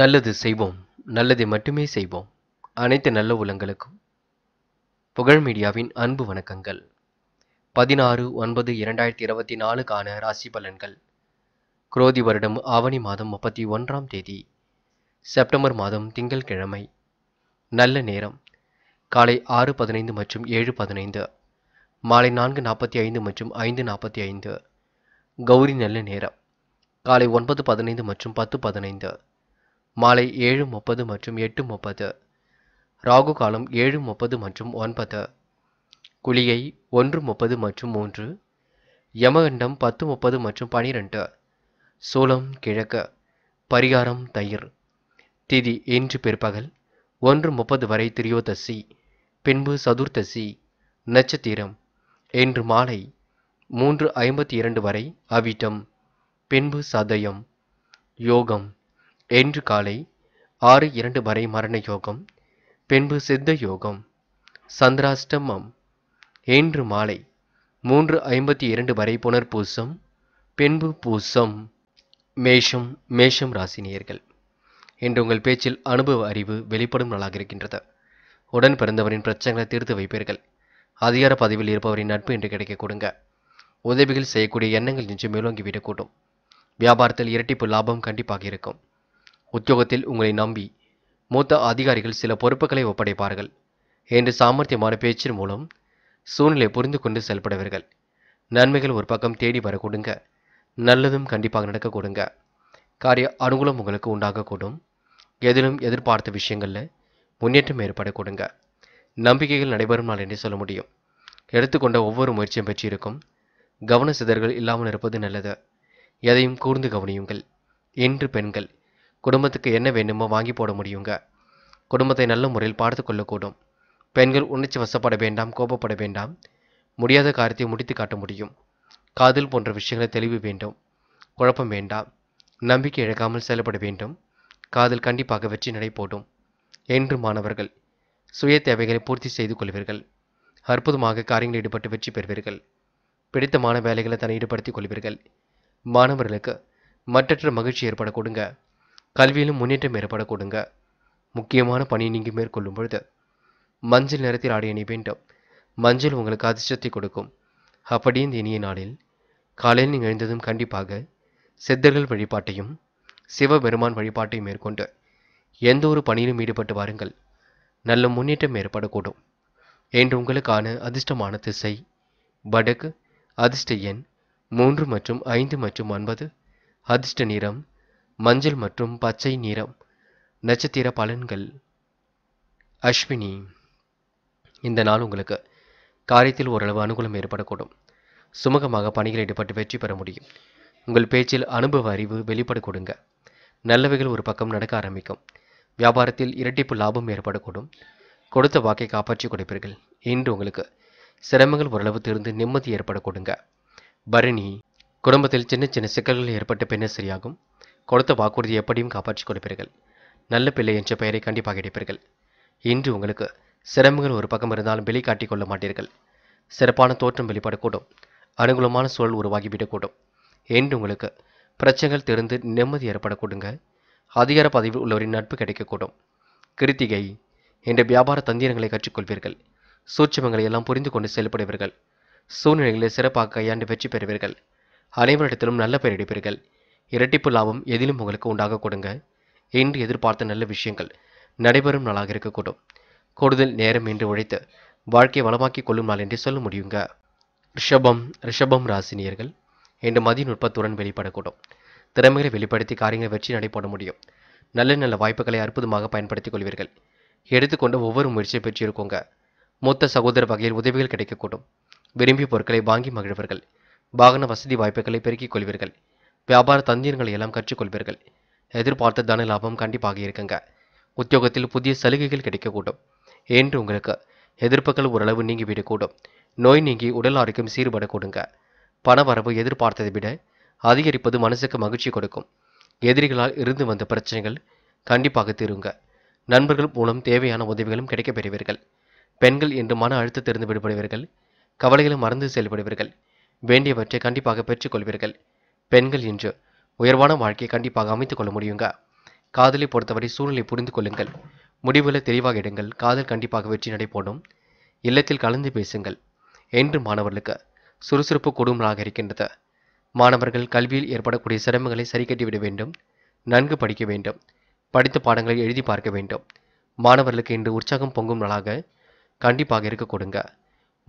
நல்லது செய்வோம் நல்லதை மட்டுமே செய்வோம் அனைத்து நல்ல உலங்களுக்கும் புகழ் மீடியாவின் அன்பு வணக்கங்கள் பதினாறு ஒன்பது இரண்டாயிரத்தி இருபத்தி நாலுக்கான ராசி பலன்கள் குரோதி வருடம் ஆவணி மாதம் முப்பத்தி ஒன்றாம் தேதி செப்டம்பர் மாதம் திங்கள் கிழமை நல்ல நேரம் காலை ஆறு பதினைந்து மற்றும் ஏழு பதினைந்து மாலை நான்கு நாற்பத்தி ஐந்து மற்றும் ஐந்து நாற்பத்தி ஐந்து கௌரி நல்ல நேரம் காலை ஒன்பது பதினைந்து மற்றும் பத்து பதினைந்து மாலை ஏழு முப்பது மற்றும் எட்டு முப்பது ராகு காலம் ஏழு முப்பது மற்றும் ஒன்பது குளியை ஒன்று முப்பது மற்றும் மூன்று யமகண்டம் பத்து முப்பது மற்றும் பனிரெண்டு சூலம் கிழக்கு பரிகாரம் தயிர் திதி இன்று பிற்பகல் ஒன்று முப்பது வரை திரியோதசி பின்பு சதுர்த்தசி நட்சத்திரம் இன்று மாலை மூன்று ஐம்பத்தி இரண்டு வரை அவிட்டம் பின்பு சதயம் யோகம் என்று காலை ஆறு இரண்டு வரை மரண யோகம் பின்பு சித்த யோகம் சந்திராஷ்டமம் என்று மாலை மூன்று ஐம்பத்தி இரண்டு வரை புனர்பூசம் பின்பு பூசம் மேஷம் மேஷம் ராசினியர்கள் இன்று உங்கள் பேச்சில் அனுபவ அறிவு வெளிப்படும் நாளாக இருக்கின்றது உடன் பிறந்தவரின் பிரச்சனைகளை தீர்த்து வைப்பீர்கள் அதிகார பதவியில் இருப்பவரின் நட்பு என்று கிடைக்க கொடுங்க உதவிகள் செய்யக்கூடிய எண்ணங்கள் நின்று மேலோங்கி விடக்கூடும் வியாபாரத்தில் இரட்டிப்பு லாபம் கண்டிப்பாக இருக்கும் உத்தியோகத்தில் உங்களை நம்பி மூத்த அதிகாரிகள் சில பொறுப்புகளை ஒப்படைப்பார்கள் என்று சாமர்த்தியமான பேச்சின் மூலம் சூழ்நிலை புரிந்து கொண்டு செயல்படுவீர்கள் நன்மைகள் ஒரு பக்கம் தேடி வர கொடுங்க நல்லதும் கண்டிப்பாக நடக்க கொடுங்க காரிய அனுகூலம் உங்களுக்கு உண்டாகக்கூடும் எதிலும் எதிர்பார்த்த விஷயங்களில் முன்னேற்றம் ஏற்படக்கூடுங்க கொடுங்க நம்பிக்கைகள் நடைபெறும் நாள் என்று சொல்ல முடியும் எடுத்துக்கொண்ட ஒவ்வொரு முயற்சியும் பெற்றிருக்கும் கவன சிதறல்கள் இல்லாமல் இருப்பது நல்லது எதையும் கூர்ந்து கவனியுங்கள் என்று பெண்கள் குடும்பத்துக்கு என்ன வேணுமோ வாங்கி போட முடியுங்க குடும்பத்தை நல்ல முறையில் பார்த்து கொள்ளக்கூடும் பெண்கள் உணர்ச்சி வசப்பட வேண்டாம் கோபப்பட வேண்டாம் முடியாத காரியத்தை முடித்து காட்ட முடியும் காதல் போன்ற விஷயங்களை தெளிவு வேண்டும் குழப்பம் வேண்டாம் நம்பிக்கை இழக்காமல் செயல்பட வேண்டும் காதல் கண்டிப்பாக வெற்றி நடை போடும் என்று மாணவர்கள் சுய தேவைகளை பூர்த்தி செய்து கொள்வீர்கள் அற்புதமாக காரியங்களில் ஈடுபட்டு வெற்றி பெறுவீர்கள் பிடித்தமான வேலைகளை தன்னை ஈடுபடுத்திக் கொள்வீர்கள் மாணவர்களுக்கு மற்றற்ற மகிழ்ச்சி ஏற்பட கொடுங்க கல்வியிலும் முன்னேற்றம் ஏற்பட கொடுங்க முக்கியமான பணி நீங்கள் மேற்கொள்ளும் பொழுது மஞ்சள் நிறத்தில் ஆடை அணி வேண்டும் மஞ்சள் உங்களுக்கு அதிர்ஷ்டத்தை கொடுக்கும் அப்படியே இந்த இனிய நாளில் காலையில் நீங்கள் எழுந்ததும் கண்டிப்பாக சித்தர்கள் வழிபாட்டையும் சிவபெருமான் வழிபாட்டையும் மேற்கொண்டு எந்த ஒரு பணியிலும் ஈடுபட்டு வாருங்கள் நல்ல முன்னேற்றம் ஏற்படக்கூடும் என்று உங்களுக்கான அதிர்ஷ்டமான திசை வடக்கு அதிர்ஷ்ட எண் மூன்று மற்றும் ஐந்து மற்றும் ஒன்பது அதிர்ஷ்ட நிறம் மஞ்சள் மற்றும் பச்சை நிறம் நட்சத்திர பலன்கள் அஸ்வினி இந்த நாள் உங்களுக்கு காரியத்தில் ஓரளவு அனுகூலம் ஏற்படக்கூடும் சுமூகமாக பணிகள் ஈடுபட்டு வெற்றி பெற முடியும் உங்கள் பேச்சில் அனுபவ அறிவு வெளிப்பட கொடுங்க நல்லவைகள் ஒரு பக்கம் நடக்க ஆரம்பிக்கும் வியாபாரத்தில் இரட்டிப்பு லாபம் ஏற்படக்கூடும் கொடுத்த வாக்கை காப்பாற்றி கொடுப்பீர்கள் இன்று உங்களுக்கு சிரமங்கள் ஓரளவு தெரிந்து நிம்மதி ஏற்பட கொடுங்க பரணி குடும்பத்தில் சின்ன சின்ன சிக்கல்கள் ஏற்பட்ட பின்னர் சரியாகும் கொடுத்த வாக்குறுதி எப்படியும் காப்பாற்றிக் கொடுப்பீர்கள் நல்ல பிள்ளை என்ற பெயரை கண்டிப்பாக கிடைப்பீர்கள் இன்று உங்களுக்கு சிரமங்கள் ஒரு பக்கம் இருந்தாலும் காட்டிக் கொள்ள மாட்டீர்கள் சிறப்பான தோற்றம் வெளிப்படக்கூடும் அனுகூலமான சூழல் உருவாகிவிடக்கூடும் என்று உங்களுக்கு பிரச்சனைகள் தெரிந்து நிம்மதி ஏற்படக்கூடுங்க அதிகார பதவியில் உள்ளவரின் நட்பு கிடைக்கக்கூடும் கிருத்திகை என்ற வியாபார தந்திரங்களை கற்றுக்கொள்வீர்கள் சூட்சமங்களை எல்லாம் புரிந்து கொண்டு செயல்படுவீர்கள் சூழ்நிலைகளை சிறப்பாக கையாண்டு வெற்றி பெறுவீர்கள் அனைவரிடத்திலும் நல்ல பெயர் எடுப்பீர்கள் இரட்டிப்பு லாபம் எதிலும் உங்களுக்கு உண்டாக கொடுங்க இன்று எதிர்பார்த்த நல்ல விஷயங்கள் நடைபெறும் நாளாக இருக்கக்கூடும் கூடுதல் நேரம் என்று உழைத்து வாழ்க்கையை வளமாக்கி கொள்ளும் நாள் என்று சொல்ல முடியுங்க ரிஷபம் ரிஷபம் ராசினியர்கள் இன்று மதிய நுட்பத்துடன் வெளிப்படக்கூடும் திறமைகளை வெளிப்படுத்தி காரியங்களை வெற்றி நடைபெற முடியும் நல்ல நல்ல வாய்ப்புகளை அற்புதமாக பயன்படுத்திக் கொள்வீர்கள் எடுத்துக்கொண்டு ஒவ்வொரு முயற்சியை பெற்றிருக்கோங்க மூத்த சகோதர வகையில் உதவிகள் கிடைக்கக்கூடும் விரும்பிய பொருட்களை வாங்கி மகிழ்வர்கள் வாகன வசதி வாய்ப்புகளை பெருக்கிக் கொள்வீர்கள் வியாபார தந்திரங்களை எல்லாம் கற்றுக்கொள்வீர்கள் எதிர்பார்த்த தன லாபம் கண்டிப்பாக இருக்குங்க உத்தியோகத்தில் புதிய சலுகைகள் கிடைக்கக்கூடும் என்று உங்களுக்கு எதிர்ப்புகள் ஓரளவு நீங்கி விடக்கூடும் நோய் நீங்கி உடல் ஆரோக்கியம் சீர்படக்கூடுங்க பணவரவு எதிர்பார்த்ததை விட அதிகரிப்பது மனசுக்கு மகிழ்ச்சி கொடுக்கும் எதிரிகளால் இருந்து வந்த பிரச்சனைகள் கண்டிப்பாக தீருங்க நண்பர்கள் மூலம் தேவையான உதவிகளும் கிடைக்கப்பெறுவீர்கள் பெண்கள் என்று மன அழுத்தத்திலிருந்து விடுபடுவீர்கள் கவலைகளை மறந்து செயல்படுவீர்கள் வேண்டியவற்றை கண்டிப்பாக பெற்றுக்கொள்வீர்கள் பெண்கள் இன்று உயர்வான வாழ்க்கையை கண்டிப்பாக அமைத்துக் கொள்ள முடியுங்க காதலை பொறுத்தவரை சூழ்நிலை புரிந்து கொள்ளுங்கள் முடிவில் தெளிவாக இடுங்கள் காதல் கண்டிப்பாக வெற்றி நடைபோடும் இல்லத்தில் கலந்து பேசுங்கள் என்று மாணவர்களுக்கு சுறுசுறுப்பு கொடுமலாக இருக்கின்றது மாணவர்கள் கல்வியில் ஏற்படக்கூடிய சிரமங்களை சரி கட்டிவிட வேண்டும் நன்கு படிக்க வேண்டும் படித்த பாடங்களை எழுதி பார்க்க வேண்டும் மாணவர்களுக்கு இன்று உற்சாகம் பொங்கும் நாளாக கண்டிப்பாக இருக்க கொடுங்க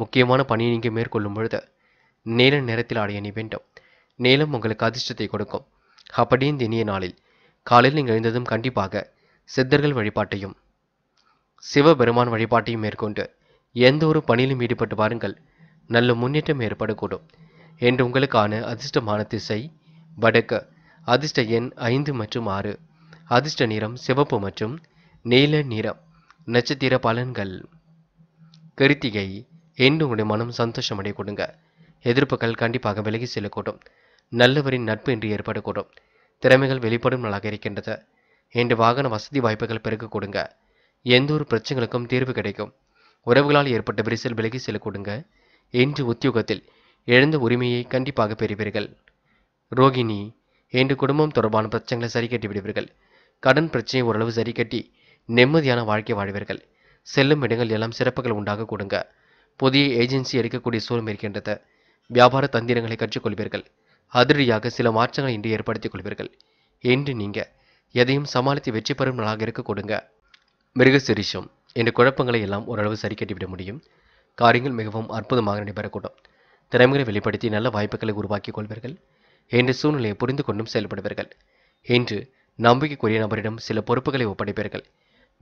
முக்கியமான பணியை நீங்கள் மேற்கொள்ளும் பொழுது நேர நேரத்தில் அடைய வேண்டும் மேலும் உங்களுக்கு அதிர்ஷ்டத்தை கொடுக்கும் அப்படியும் தினிய நாளில் காலையில் நீங்கள் எழுந்ததும் கண்டிப்பாக சித்தர்கள் வழிபாட்டையும் சிவபெருமான் வழிபாட்டையும் மேற்கொண்டு எந்த ஒரு பணியிலும் ஈடுபட்டு பாருங்கள் நல்ல முன்னேற்றம் ஏற்படக்கூடும் என்று உங்களுக்கான அதிர்ஷ்டமான திசை வடக்கு அதிர்ஷ்ட எண் ஐந்து மற்றும் ஆறு அதிர்ஷ்ட நிறம் சிவப்பு மற்றும் நீல நிறம் நட்சத்திர பலன்கள் கருத்திகை என்று உங்களுடைய மனம் சந்தோஷமடைய கொடுங்க எதிர்ப்புகள் கண்டிப்பாக விலகி செல்லக்கூடும் நல்லவரின் நட்பு என்று ஏற்படக்கூடும் திறமைகள் வெளிப்படும் நாளாக இருக்கின்றது இன்று வாகன வசதி வாய்ப்புகள் பெருக கொடுங்க எந்த ஒரு பிரச்சனைகளுக்கும் தீர்வு கிடைக்கும் உறவுகளால் ஏற்பட்ட விரிசல் விலகி செல்ல கொடுங்க இன்று உத்தியோகத்தில் எழுந்த உரிமையை கண்டிப்பாக பெறுவீர்கள் ரோகிணி இன்று குடும்பம் தொடர்பான பிரச்சனைகளை சரி கட்டி விடுவீர்கள் கடன் பிரச்சனையை ஓரளவு சரி கட்டி நிம்மதியான வாழ்க்கை வாழ்வீர்கள் செல்லும் இடங்கள் எல்லாம் சிறப்புகள் உண்டாக கொடுங்க புதிய ஏஜென்சி எடுக்கக்கூடிய சூழல் இருக்கின்றது வியாபார தந்திரங்களை கற்றுக்கொள்வீர்கள் அதிரடியாக சில மாற்றங்களை இன்று ஏற்படுத்திக் கொள்வீர்கள் என்று நீங்கள் எதையும் சமாளித்து வெற்றி பெறும் நாளாக இருக்க கொடுங்க சிரிஷம் என்ற குழப்பங்களை எல்லாம் ஓரளவு சரி கட்டிவிட முடியும் காரியங்கள் மிகவும் அற்புதமாக நடைபெறக்கூடும் திறமைகளை வெளிப்படுத்தி நல்ல வாய்ப்புகளை உருவாக்கிக் கொள்வீர்கள் என்ற சூழ்நிலையை புரிந்து கொண்டும் செயல்படுவீர்கள் என்று நம்பிக்கைக்குரிய நபரிடம் சில பொறுப்புகளை ஒப்படைப்பீர்கள்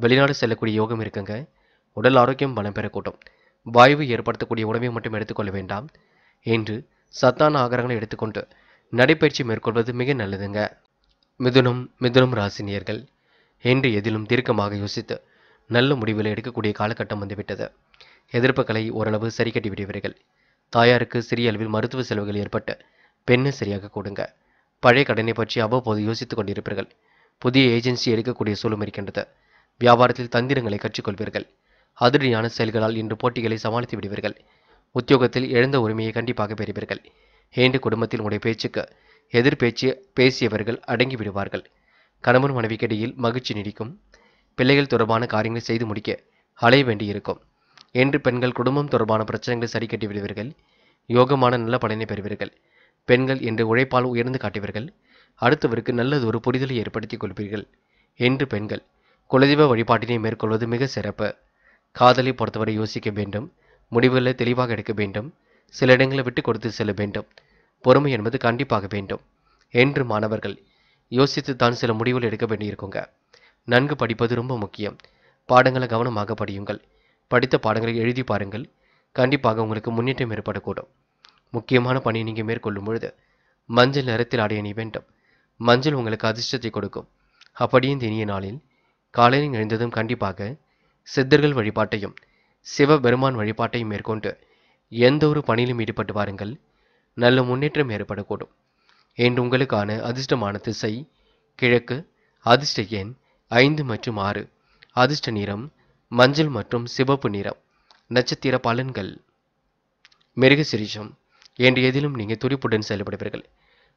வெளிநாடு செல்லக்கூடிய யோகம் இருக்குங்க உடல் ஆரோக்கியம் பலம் பெறக்கூடும் வாய்வு ஏற்படுத்தக்கூடிய உணவை மட்டும் எடுத்துக்கொள்ள வேண்டாம் என்று சத்தான ஆகாரங்களை எடுத்துக்கொண்டு நடைப்பயிற்சி மேற்கொள்வது மிக நல்லதுங்க மிதுனம் மிதுனம் ராசினியர்கள் என்று எதிலும் தீர்க்கமாக யோசித்து நல்ல முடிவில் எடுக்கக்கூடிய காலகட்டம் வந்துவிட்டது எதிர்ப்புகளை ஓரளவு சரி கட்டி விடுவீர்கள் தாயாருக்கு சிறிய அளவில் மருத்துவ செலவுகள் ஏற்பட்டு பெண்ணை சரியாக கொடுங்க பழைய கடனை பற்றி அவ்வப்போது யோசித்துக் கொண்டிருப்பீர்கள் புதிய ஏஜென்சி எடுக்கக்கூடிய சூழல் இருக்கின்றது வியாபாரத்தில் தந்திரங்களை கற்றுக்கொள்வீர்கள் அதிரடியான செயல்களால் இன்று போட்டிகளை சமாளித்து விடுவீர்கள் உத்தியோகத்தில் இழந்த உரிமையை கண்டிப்பாக பெறுவீர்கள் ஹேண்டு குடும்பத்தில் உடைய பேச்சுக்கு எதிர்பேச்சு பேசியவர்கள் அடங்கி விடுவார்கள் கணவன் மனைவிக்கிடையில் மகிழ்ச்சி நீடிக்கும் பிள்ளைகள் தொடர்பான காரியங்களை செய்து முடிக்க அலைய வேண்டியிருக்கும் என்று பெண்கள் குடும்பம் தொடர்பான பிரச்சனைகளை சரி கட்டி விடுவீர்கள் யோகமான நல்ல பலனை பெறுவீர்கள் பெண்கள் என்று உழைப்பால் உயர்ந்து காட்டுவீர்கள் அடுத்தவருக்கு நல்லது ஒரு புரிதலை ஏற்படுத்திக் கொள்வீர்கள் என்று பெண்கள் குலதெய்வ வழிபாட்டினை மேற்கொள்வது மிக சிறப்பு காதலை பொறுத்தவரை யோசிக்க வேண்டும் முடிவுகளை தெளிவாக எடுக்க வேண்டும் சில இடங்களை விட்டு கொடுத்து செல்ல வேண்டும் பொறுமை என்பது கண்டிப்பாக வேண்டும் என்று மாணவர்கள் யோசித்து தான் சில முடிவுகள் எடுக்க வேண்டியிருக்குங்க நன்கு படிப்பது ரொம்ப முக்கியம் பாடங்களை கவனமாக படியுங்கள் படித்த பாடங்களை எழுதி பாருங்கள் கண்டிப்பாக உங்களுக்கு முன்னேற்றம் ஏற்படக்கூடும் முக்கியமான பணியை நீங்கள் மேற்கொள்ளும் பொழுது மஞ்சள் நிறத்தில் அடைய நீ வேண்டும் மஞ்சள் உங்களுக்கு அதிர்ஷ்டத்தை கொடுக்கும் அப்படியே தினிய இனிய நாளில் காலையில் எழுந்ததும் கண்டிப்பாக சித்தர்கள் வழிபாட்டையும் சிவபெருமான் வழிபாட்டையும் மேற்கொண்டு எந்த ஒரு பணியிலும் ஈடுபட்டு வாருங்கள் நல்ல முன்னேற்றம் ஏற்படக்கூடும் என்று உங்களுக்கான அதிர்ஷ்டமான திசை கிழக்கு அதிர்ஷ்ட எண் ஐந்து மற்றும் ஆறு அதிர்ஷ்ட நிறம் மஞ்சள் மற்றும் சிவப்பு நிறம் நட்சத்திர பலன்கள் சிரிஷம் என்று எதிலும் நீங்கள் துடிப்புடன் செயல்படுவீர்கள்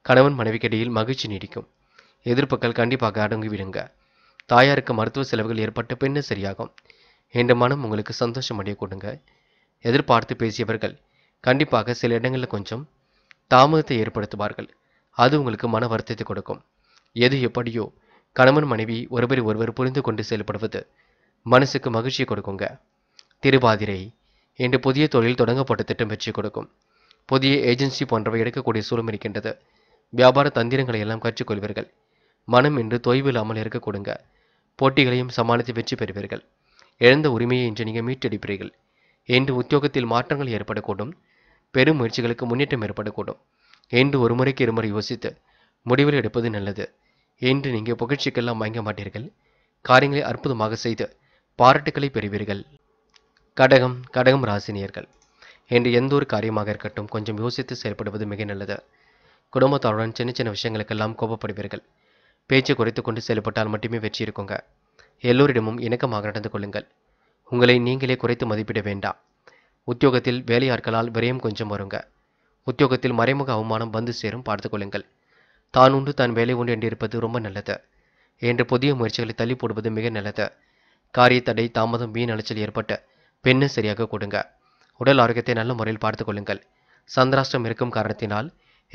கணவன் மனைவிக்கிடையில் மகிழ்ச்சி நீடிக்கும் எதிர்ப்புகள் கண்டிப்பாக அடங்கிவிடுங்க தாயாருக்கு மருத்துவ செலவுகள் ஏற்பட்ட பின்னர் சரியாகும் என்ற மனம் உங்களுக்கு சந்தோஷம் அடைய கொடுங்க எதிர்பார்த்து பேசியவர்கள் கண்டிப்பாக சில இடங்களில் கொஞ்சம் தாமதத்தை ஏற்படுத்துவார்கள் அது உங்களுக்கு மன வருத்தத்தை கொடுக்கும் எது எப்படியோ கணவன் மனைவி ஒருவரை ஒருவர் புரிந்து கொண்டு செயல்படுவது மனசுக்கு மகிழ்ச்சியை கொடுக்குங்க திருவாதிரை என்று புதிய தொழில் தொடங்கப்பட்ட திட்டம் வெற்றி கொடுக்கும் புதிய ஏஜென்சி போன்றவை எடுக்கக்கூடிய சூழல் இருக்கின்றது வியாபார தந்திரங்களை எல்லாம் கற்றுக்கொள்வீர்கள் மனம் என்று தொய்வு இல்லாமல் இருக்கக்கூடுங்க போட்டிகளையும் சமாளித்து வெற்றி பெறுவீர்கள் இழந்த உரிமையை இன்று நீங்கள் மீட்டெடுப்பீர்கள் என்று உத்தியோகத்தில் மாற்றங்கள் ஏற்படக்கூடும் பெரும் முயற்சிகளுக்கு முன்னேற்றம் ஏற்படக்கூடும் என்று ஒரு முறைக்கு இருமுறை யோசித்து முடிவில் எடுப்பது நல்லது என்று நீங்கள் புகழ்ச்சிக்கெல்லாம் வாங்க மாட்டீர்கள் காரியங்களை அற்புதமாக செய்து பாராட்டுக்களை பெறுவீர்கள் கடகம் கடகம் ராசினியர்கள் என்று எந்த ஒரு காரியமாக இருக்கட்டும் கொஞ்சம் யோசித்து செயல்படுவது மிக நல்லது குடும்பத்தாருடன் சின்ன சின்ன விஷயங்களுக்கெல்லாம் கோபப்படுவீர்கள் பேச்சை குறைத்து கொண்டு செயல்பட்டால் மட்டுமே வெற்றி இருக்குங்க எல்லோரிடமும் இணக்கமாக நடந்து கொள்ளுங்கள் உங்களை நீங்களே குறைத்து மதிப்பிட வேண்டாம் உத்தியோகத்தில் வேலையாட்களால் விரயம் கொஞ்சம் வருங்க உத்தியோகத்தில் மறைமுக அவமானம் வந்து சேரும் பார்த்து கொள்ளுங்கள் தான் உண்டு தான் வேலை உண்டு என்றிருப்பது ரொம்ப நல்லது என்று புதிய முயற்சிகளை தள்ளி போடுவது மிக நல்லது காரிய தடை தாமதம் வீண் அலைச்சல் ஏற்பட்ட பெண்ணை சரியாக கொடுங்க உடல் ஆரோக்கியத்தை நல்ல முறையில் பார்த்து கொள்ளுங்கள் சந்திராஷ்டம் இருக்கும் காரணத்தினால்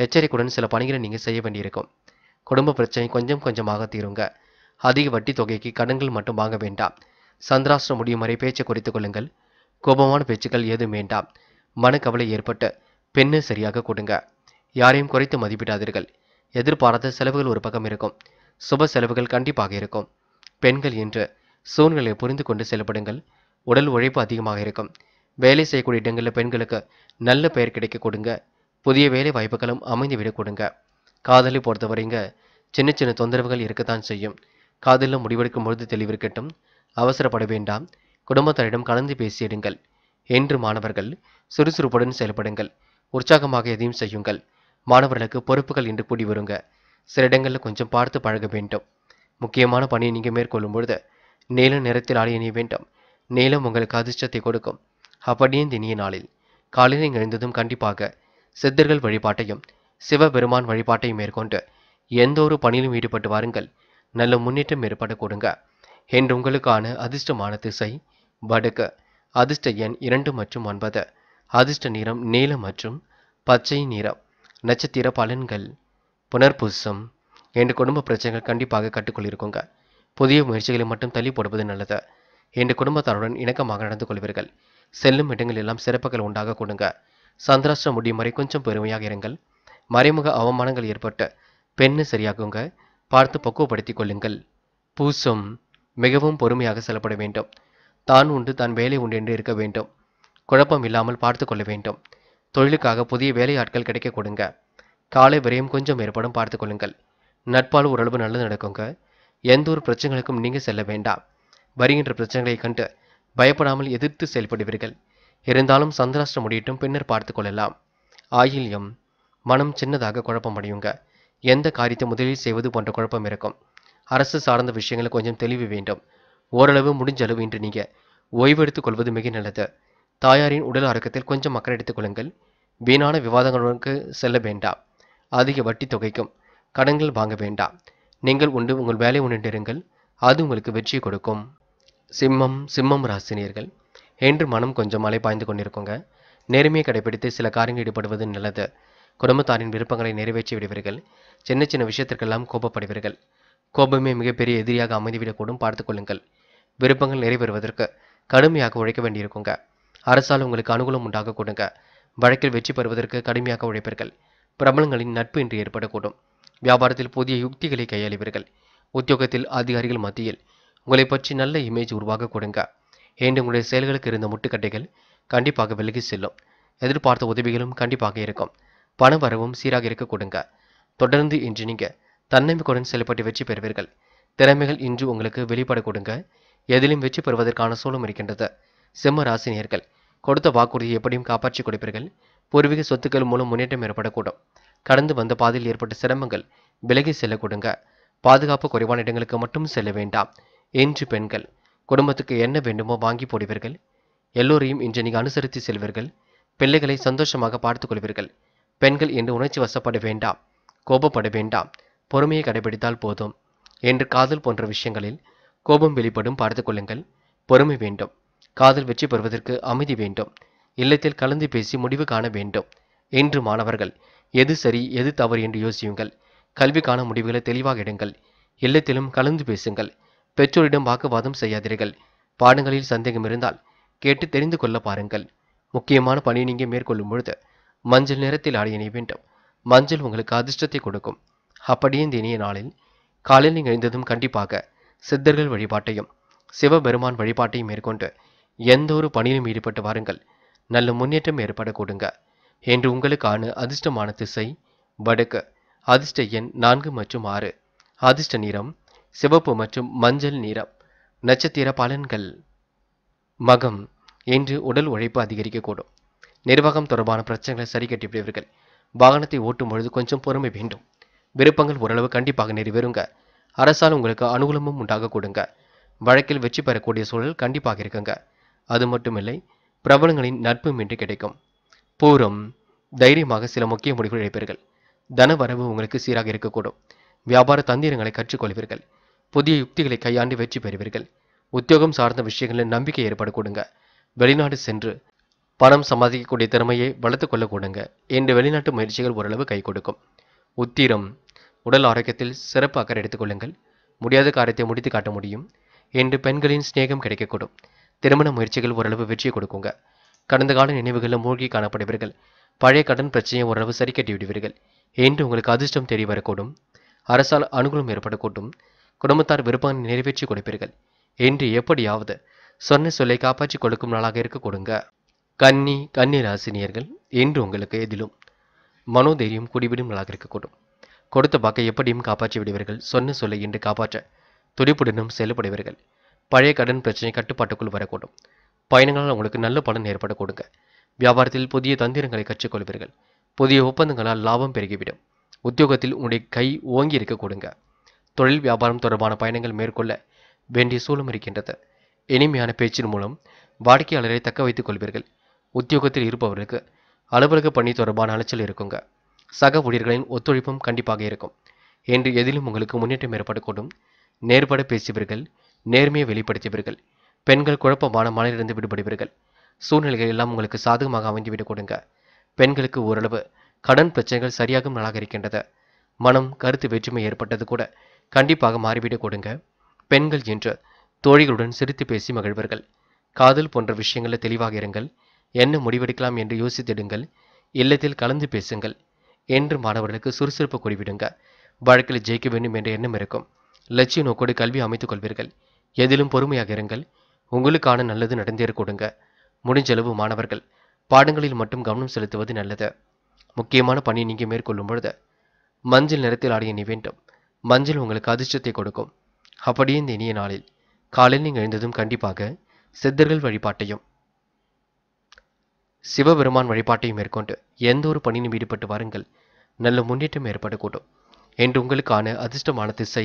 எச்சரிக்கையுடன் சில பணிகளை நீங்கள் செய்ய வேண்டியிருக்கும் குடும்ப பிரச்சனை கொஞ்சம் கொஞ்சமாக தீருங்க அதிக வட்டி தொகைக்கு கடன்கள் மட்டும் வாங்க வேண்டாம் சந்திராஷ்டிரம் முடியும் வரை பேச்சை குறைத்துக் கொள்ளுங்கள் கோபமான பேச்சுக்கள் ஏதும் வேண்டாம் மனக்கவலை ஏற்பட்டு பெண்ணு சரியாக கொடுங்க யாரையும் குறைத்து மதிப்பிடாதீர்கள் எதிர்பாராத செலவுகள் ஒரு பக்கம் இருக்கும் சுப செலவுகள் கண்டிப்பாக இருக்கும் பெண்கள் என்று சூழ்நிலையை புரிந்து கொண்டு செயல்படுங்கள் உடல் உழைப்பு அதிகமாக இருக்கும் வேலை செய்யக்கூடிய இடங்களில் பெண்களுக்கு நல்ல பெயர் கிடைக்க கொடுங்க புதிய வேலை வாய்ப்புகளும் விட கொடுங்க காதலை பொறுத்தவரைங்க சின்ன சின்ன தொந்தரவுகள் இருக்கத்தான் செய்யும் காதலில் முடிவெடுக்கும் பொழுது தெளிவிருக்கட்டும் அவசரப்பட வேண்டாம் குடும்பத்தாரிடம் கலந்து பேசிடுங்கள் என்று மாணவர்கள் சுறுசுறுப்புடன் செயல்படுங்கள் உற்சாகமாக எதையும் செய்யுங்கள் மாணவர்களுக்கு பொறுப்புகள் என்று கூடி வருங்க சில இடங்களில் கொஞ்சம் பார்த்து பழக வேண்டும் முக்கியமான பணியை நீங்கள் மேற்கொள்ளும் பொழுது நீளம் நிறத்தில் அணிய வேண்டும் நீளம் உங்களுக்கு அதிர்ஷ்டத்தை கொடுக்கும் அப்படியே தினிய நாளில் காலையில் எழுந்ததும் கண்டிப்பாக சித்தர்கள் வழிபாட்டையும் சிவபெருமான் வழிபாட்டையும் மேற்கொண்டு எந்த ஒரு பணியிலும் ஈடுபட்டு வாருங்கள் நல்ல முன்னேற்றம் ஏற்பட கொடுங்க என்று உங்களுக்கான அதிர்ஷ்டமான திசை வடுக அதிர்ஷ்ட எண் இரண்டு மற்றும் ஒன்பது அதிர்ஷ்ட நிறம் நீலம் மற்றும் பச்சை நிறம் நட்சத்திர பலன்கள் புனர்பூசம் என்று குடும்ப பிரச்சனைகள் கண்டிப்பாக கட்டுக்கொள்ளிருக்குங்க புதிய முயற்சிகளை மட்டும் தள்ளி போடுவது நல்லது என்று குடும்பத்தாருடன் இணக்கமாக நடந்து கொள்வீர்கள் செல்லும் இடங்கள் எல்லாம் சிறப்புகள் உண்டாக கொடுங்க சந்திராஷ்டிரம் முடியும் வரை கொஞ்சம் பெருமையாக இருங்கள் மறைமுக அவமானங்கள் ஏற்பட்டு பெண்ணு சரியாகுங்க பார்த்து பக்குவப்படுத்திக் கொள்ளுங்கள் பூசம் மிகவும் பொறுமையாக செல்லப்பட வேண்டும் தான் உண்டு தான் வேலை உண்டு என்று இருக்க வேண்டும் குழப்பம் இல்லாமல் பார்த்து கொள்ள வேண்டும் தொழிலுக்காக புதிய வேலையாட்கள் கிடைக்க கொடுங்க காலை விரையும் கொஞ்சம் ஏற்படும் பார்த்து கொள்ளுங்கள் நட்பால் ஓரளவு நல்லது நடக்குங்க எந்த ஒரு பிரச்சனைகளுக்கும் நீங்கள் செல்ல வேண்டாம் வருகின்ற பிரச்சனைகளை கண்டு பயப்படாமல் எதிர்த்து செயல்படுவீர்கள் இருந்தாலும் சந்திராஷ்டிரம் முடியட்டும் பின்னர் பார்த்து கொள்ளலாம் ஆயில்யம் மனம் சின்னதாக குழப்பமடையுங்க எந்த காரியத்தை முதலில் செய்வது போன்ற குழப்பம் இருக்கும் அரசு சார்ந்த விஷயங்களை கொஞ்சம் தெளிவு வேண்டும் ஓரளவு முடிஞ்ச அளவு இன்று நீங்கள் ஓய்வெடுத்துக் கொள்வது மிக நல்லது தாயாரின் உடல் ஆரோக்கியத்தில் கொஞ்சம் அக்கறை எடுத்துக்கொள்ளுங்கள் வீணான விவாதங்களுக்கு செல்ல வேண்டாம் அதிக வட்டி தொகைக்கும் கடன்கள் வாங்க வேண்டாம் நீங்கள் உண்டு உங்கள் வேலை உண்டிருங்கள் அது உங்களுக்கு வெற்றி கொடுக்கும் சிம்மம் சிம்மம் ராசினியர்கள் என்று மனம் கொஞ்சம் மலை பாய்ந்து கொண்டிருக்குங்க நேர்மையை கடைபிடித்து சில காரியங்கள் ஈடுபடுவது நல்லது குடும்பத்தாரின் விருப்பங்களை நிறைவேற்றி விடுவீர்கள் சின்ன சின்ன விஷயத்திற்கெல்லாம் கோபப்படுவீர்கள் கோபமே மிகப்பெரிய எதிரியாக அமைந்துவிடக்கூடும் பார்த்துக்கொள்ளுங்கள் விருப்பங்கள் நிறைவேறுவதற்கு கடுமையாக உழைக்க வேண்டியிருக்குங்க அரசால் உங்களுக்கு அனுகூலம் உண்டாக கொடுங்க வழக்கில் வெற்றி பெறுவதற்கு கடுமையாக உழைப்பீர்கள் பிரபலங்களின் நட்பு இன்று ஏற்படக்கூடும் வியாபாரத்தில் புதிய யுக்திகளை கையாளுவீர்கள் உத்தியோகத்தில் அதிகாரிகள் மத்தியில் உங்களை பற்றி நல்ல இமேஜ் உருவாக கொடுங்க ஏன் உங்களுடைய செயல்களுக்கு இருந்த முட்டுக்கட்டைகள் கண்டிப்பாக விலகி செல்லும் எதிர்பார்த்த உதவிகளும் கண்டிப்பாக இருக்கும் பண வரவும் சீராக இருக்க கொடுங்க தொடர்ந்து இன்று நீங்கள் தன்னம்பிக்கையுடன் செயல்பட்டு வெற்றி பெறுவீர்கள் திறமைகள் இன்று உங்களுக்கு வெளிப்பட கொடுங்க எதிலும் வெற்றி பெறுவதற்கான சூழம் இருக்கின்றது சிம்ம ராசினியர்கள் கொடுத்த வாக்குறுதியை எப்படியும் காப்பாற்றி கொடுப்பீர்கள் பூர்வீக சொத்துக்கள் மூலம் முன்னேற்றம் ஏற்படக்கூடும் கடந்து வந்த பாதையில் ஏற்பட்ட சிரமங்கள் விலகி செல்ல கொடுங்க பாதுகாப்பு குறைவான இடங்களுக்கு மட்டும் செல்ல வேண்டாம் இன்று பெண்கள் குடும்பத்துக்கு என்ன வேண்டுமோ வாங்கி போடுவீர்கள் எல்லோரையும் இன்று நீங்கள் அனுசரித்து செல்வீர்கள் பிள்ளைகளை சந்தோஷமாக பார்த்துக் கொள்வீர்கள் பெண்கள் என்று உணர்ச்சி வசப்பட வேண்டாம் கோபப்பட வேண்டாம் பொறுமையை கடைபிடித்தால் போதும் என்று காதல் போன்ற விஷயங்களில் கோபம் வெளிப்படும் பார்த்து கொள்ளுங்கள் பொறுமை வேண்டும் காதல் வெற்றி பெறுவதற்கு அமைதி வேண்டும் இல்லத்தில் கலந்து பேசி முடிவு காண வேண்டும் என்று மாணவர்கள் எது சரி எது தவறு என்று யோசியுங்கள் கல்விக்கான முடிவுகளை தெளிவாக எடுங்கள் இல்லத்திலும் கலந்து பேசுங்கள் பெற்றோரிடம் வாக்குவாதம் செய்யாதீர்கள் பாடங்களில் சந்தேகம் இருந்தால் கேட்டு தெரிந்து கொள்ள பாருங்கள் முக்கியமான பணி நீங்கள் மேற்கொள்ளும் பொழுது மஞ்சள் நிறத்தில் ஆடையணை வேண்டும் மஞ்சள் உங்களுக்கு அதிர்ஷ்டத்தை கொடுக்கும் அப்படியே இனிய நாளில் காலையில் நீங்கள் எழுந்ததும் கண்டிப்பாக சித்தர்கள் வழிபாட்டையும் சிவபெருமான் வழிபாட்டையும் மேற்கொண்டு எந்த ஒரு பணியிலும் ஈடுபட்டு வாருங்கள் நல்ல முன்னேற்றம் கொடுங்க என்று உங்களுக்கான அதிர்ஷ்டமான திசை வடக்கு அதிர்ஷ்ட எண் நான்கு மற்றும் ஆறு அதிர்ஷ்ட நிறம் சிவப்பு மற்றும் மஞ்சள் நிறம் நட்சத்திர பலன்கள் மகம் என்று உடல் உழைப்பு அதிகரிக்கக்கூடும் நிர்வாகம் தொடர்பான பிரச்சனைகளை சரி கட்டிவிடுவீர்கள் வாகனத்தை ஓட்டும் பொழுது கொஞ்சம் பொறுமை வேண்டும் விருப்பங்கள் ஓரளவு கண்டிப்பாக நிறைவேறுங்க அரசால் உங்களுக்கு அனுகூலமும் உண்டாக கொடுங்க வழக்கில் வெற்றி பெறக்கூடிய சூழல் கண்டிப்பாக இருக்குங்க அது மட்டுமில்லை பிரபலங்களின் நட்பும் இன்று கிடைக்கும் பூரம் தைரியமாக சில முக்கிய முடிவுகள் இழைப்பீர்கள் தன வரவு உங்களுக்கு சீராக இருக்கக்கூடும் வியாபார தந்திரங்களை கற்றுக்கொள்வீர்கள் புதிய யுக்திகளை கையாண்டு வெற்றி பெறுவீர்கள் உத்தியோகம் சார்ந்த விஷயங்களில் நம்பிக்கை கொடுங்க வெளிநாடு சென்று பணம் சம்பாதிக்கக்கூடிய திறமையை வளர்த்துக்கொள்ளக்கூடுங்க கொள்ளக்கூடுங்க என்று வெளிநாட்டு முயற்சிகள் ஓரளவு கை கொடுக்கும் உத்திரம் உடல் ஆரோக்கியத்தில் சிறப்பு அக்கறை எடுத்துக்கொள்ளுங்கள் முடியாத காரியத்தை முடித்து காட்ட முடியும் என்று பெண்களின் ஸ்நேகம் கிடைக்கக்கூடும் திருமண முயற்சிகள் ஓரளவு வெற்றியை கொடுக்குங்க கடந்த கால நினைவுகளில் மூழ்கி காணப்படுவீர்கள் பழைய கடன் பிரச்சனையை ஓரளவு சரி கட்டி விடுவீர்கள் என்று உங்களுக்கு அதிர்ஷ்டம் தேடி வரக்கூடும் அரசால் அனுகூலம் ஏற்படக்கூடும் குடும்பத்தார் விருப்பம் நிறைவேற்றி கொடுப்பீர்கள் என்று எப்படியாவது சொன்ன சொல்லை காப்பாற்றி கொடுக்கும் நாளாக இருக்க கொடுங்க கன்னி கன்னி ராசினியர்கள் என்று உங்களுக்கு எதிலும் மனோதைரியம் குடிவிடும் நாளாக இருக்கக்கூடும் கொடுத்த பாக்கை எப்படியும் காப்பாற்றி விடுவீர்கள் சொன்ன சொல்லை இன்று காப்பாற்ற துடிப்புடனும் செயல்படுவீர்கள் பழைய கடன் பிரச்சனை கட்டுப்பாட்டுக்குள் வரக்கூடும் பயணங்களால் உங்களுக்கு நல்ல பலன் ஏற்பட கொடுங்க வியாபாரத்தில் புதிய தந்திரங்களை கற்றுக்கொள்வீர்கள் புதிய ஒப்பந்தங்களால் லாபம் பெருகிவிடும் உத்தியோகத்தில் உங்களுடைய கை ஓங்கி இருக்க கொடுங்க தொழில் வியாபாரம் தொடர்பான பயணங்கள் மேற்கொள்ள வேண்டிய சூழம் இருக்கின்றது இனிமையான பேச்சின் மூலம் வாடிக்கையாளரை தக்க வைத்துக் கொள்வீர்கள் உத்தியோகத்தில் இருப்பவர்களுக்கு அலுவலக பணி தொடர்பான அலைச்சல் இருக்குங்க சக ஊழியர்களின் ஒத்துழைப்பும் கண்டிப்பாக இருக்கும் என்று எதிலும் உங்களுக்கு முன்னேற்றம் ஏற்படக்கூடும் நேர்பட பேசுவீர்கள் நேர்மையை வெளிப்படுத்தியவர்கள் பெண்கள் குழப்பமான மனதிலிருந்து விடுபடுவீர்கள் சூழ்நிலைகள் எல்லாம் உங்களுக்கு சாதகமாக அமைந்துவிடக் கொடுங்க பெண்களுக்கு ஓரளவு கடன் பிரச்சனைகள் சரியாகவும் நாளாக இருக்கின்றது மனம் கருத்து வேற்றுமை ஏற்பட்டது கூட கண்டிப்பாக மாறிவிடக் கொடுங்க பெண்கள் என்று தோழிகளுடன் சிரித்து பேசி மகிழ்வர்கள் காதல் போன்ற விஷயங்களில் தெளிவாக இருங்கள் என்ன முடிவெடுக்கலாம் என்று யோசித்திடுங்கள் இல்லத்தில் கலந்து பேசுங்கள் என்று மாணவர்களுக்கு சுறுசுறுப்பு கூறிவிடுங்க வழக்கில் ஜெயிக்க வேண்டும் என்ற எண்ணம் இருக்கும் லட்சிய நோக்கோடு கல்வி அமைத்துக் கொள்வீர்கள் எதிலும் பொறுமையாக இருங்கள் உங்களுக்கான நல்லது நடந்தேற கொடுங்க முடிஞ்சளவு மாணவர்கள் பாடங்களில் மட்டும் கவனம் செலுத்துவது நல்லது முக்கியமான பணி நீங்கள் மேற்கொள்ளும் பொழுது மஞ்சள் நிறத்தில் ஆடிய நீ வேண்டும் மஞ்சள் உங்களுக்கு அதிர்ஷ்டத்தை கொடுக்கும் அப்படியே இந்த இனிய நாளில் காலையில் நீங்கள் எழுந்ததும் கண்டிப்பாக சித்தர்கள் வழிபாட்டையும் சிவபெருமான் வழிபாட்டையும் மேற்கொண்டு எந்த ஒரு பணியிலும் ஈடுபட்டு வாருங்கள் நல்ல முன்னேற்றம் ஏற்படக்கூடும் என்று உங்களுக்கான அதிர்ஷ்டமான திசை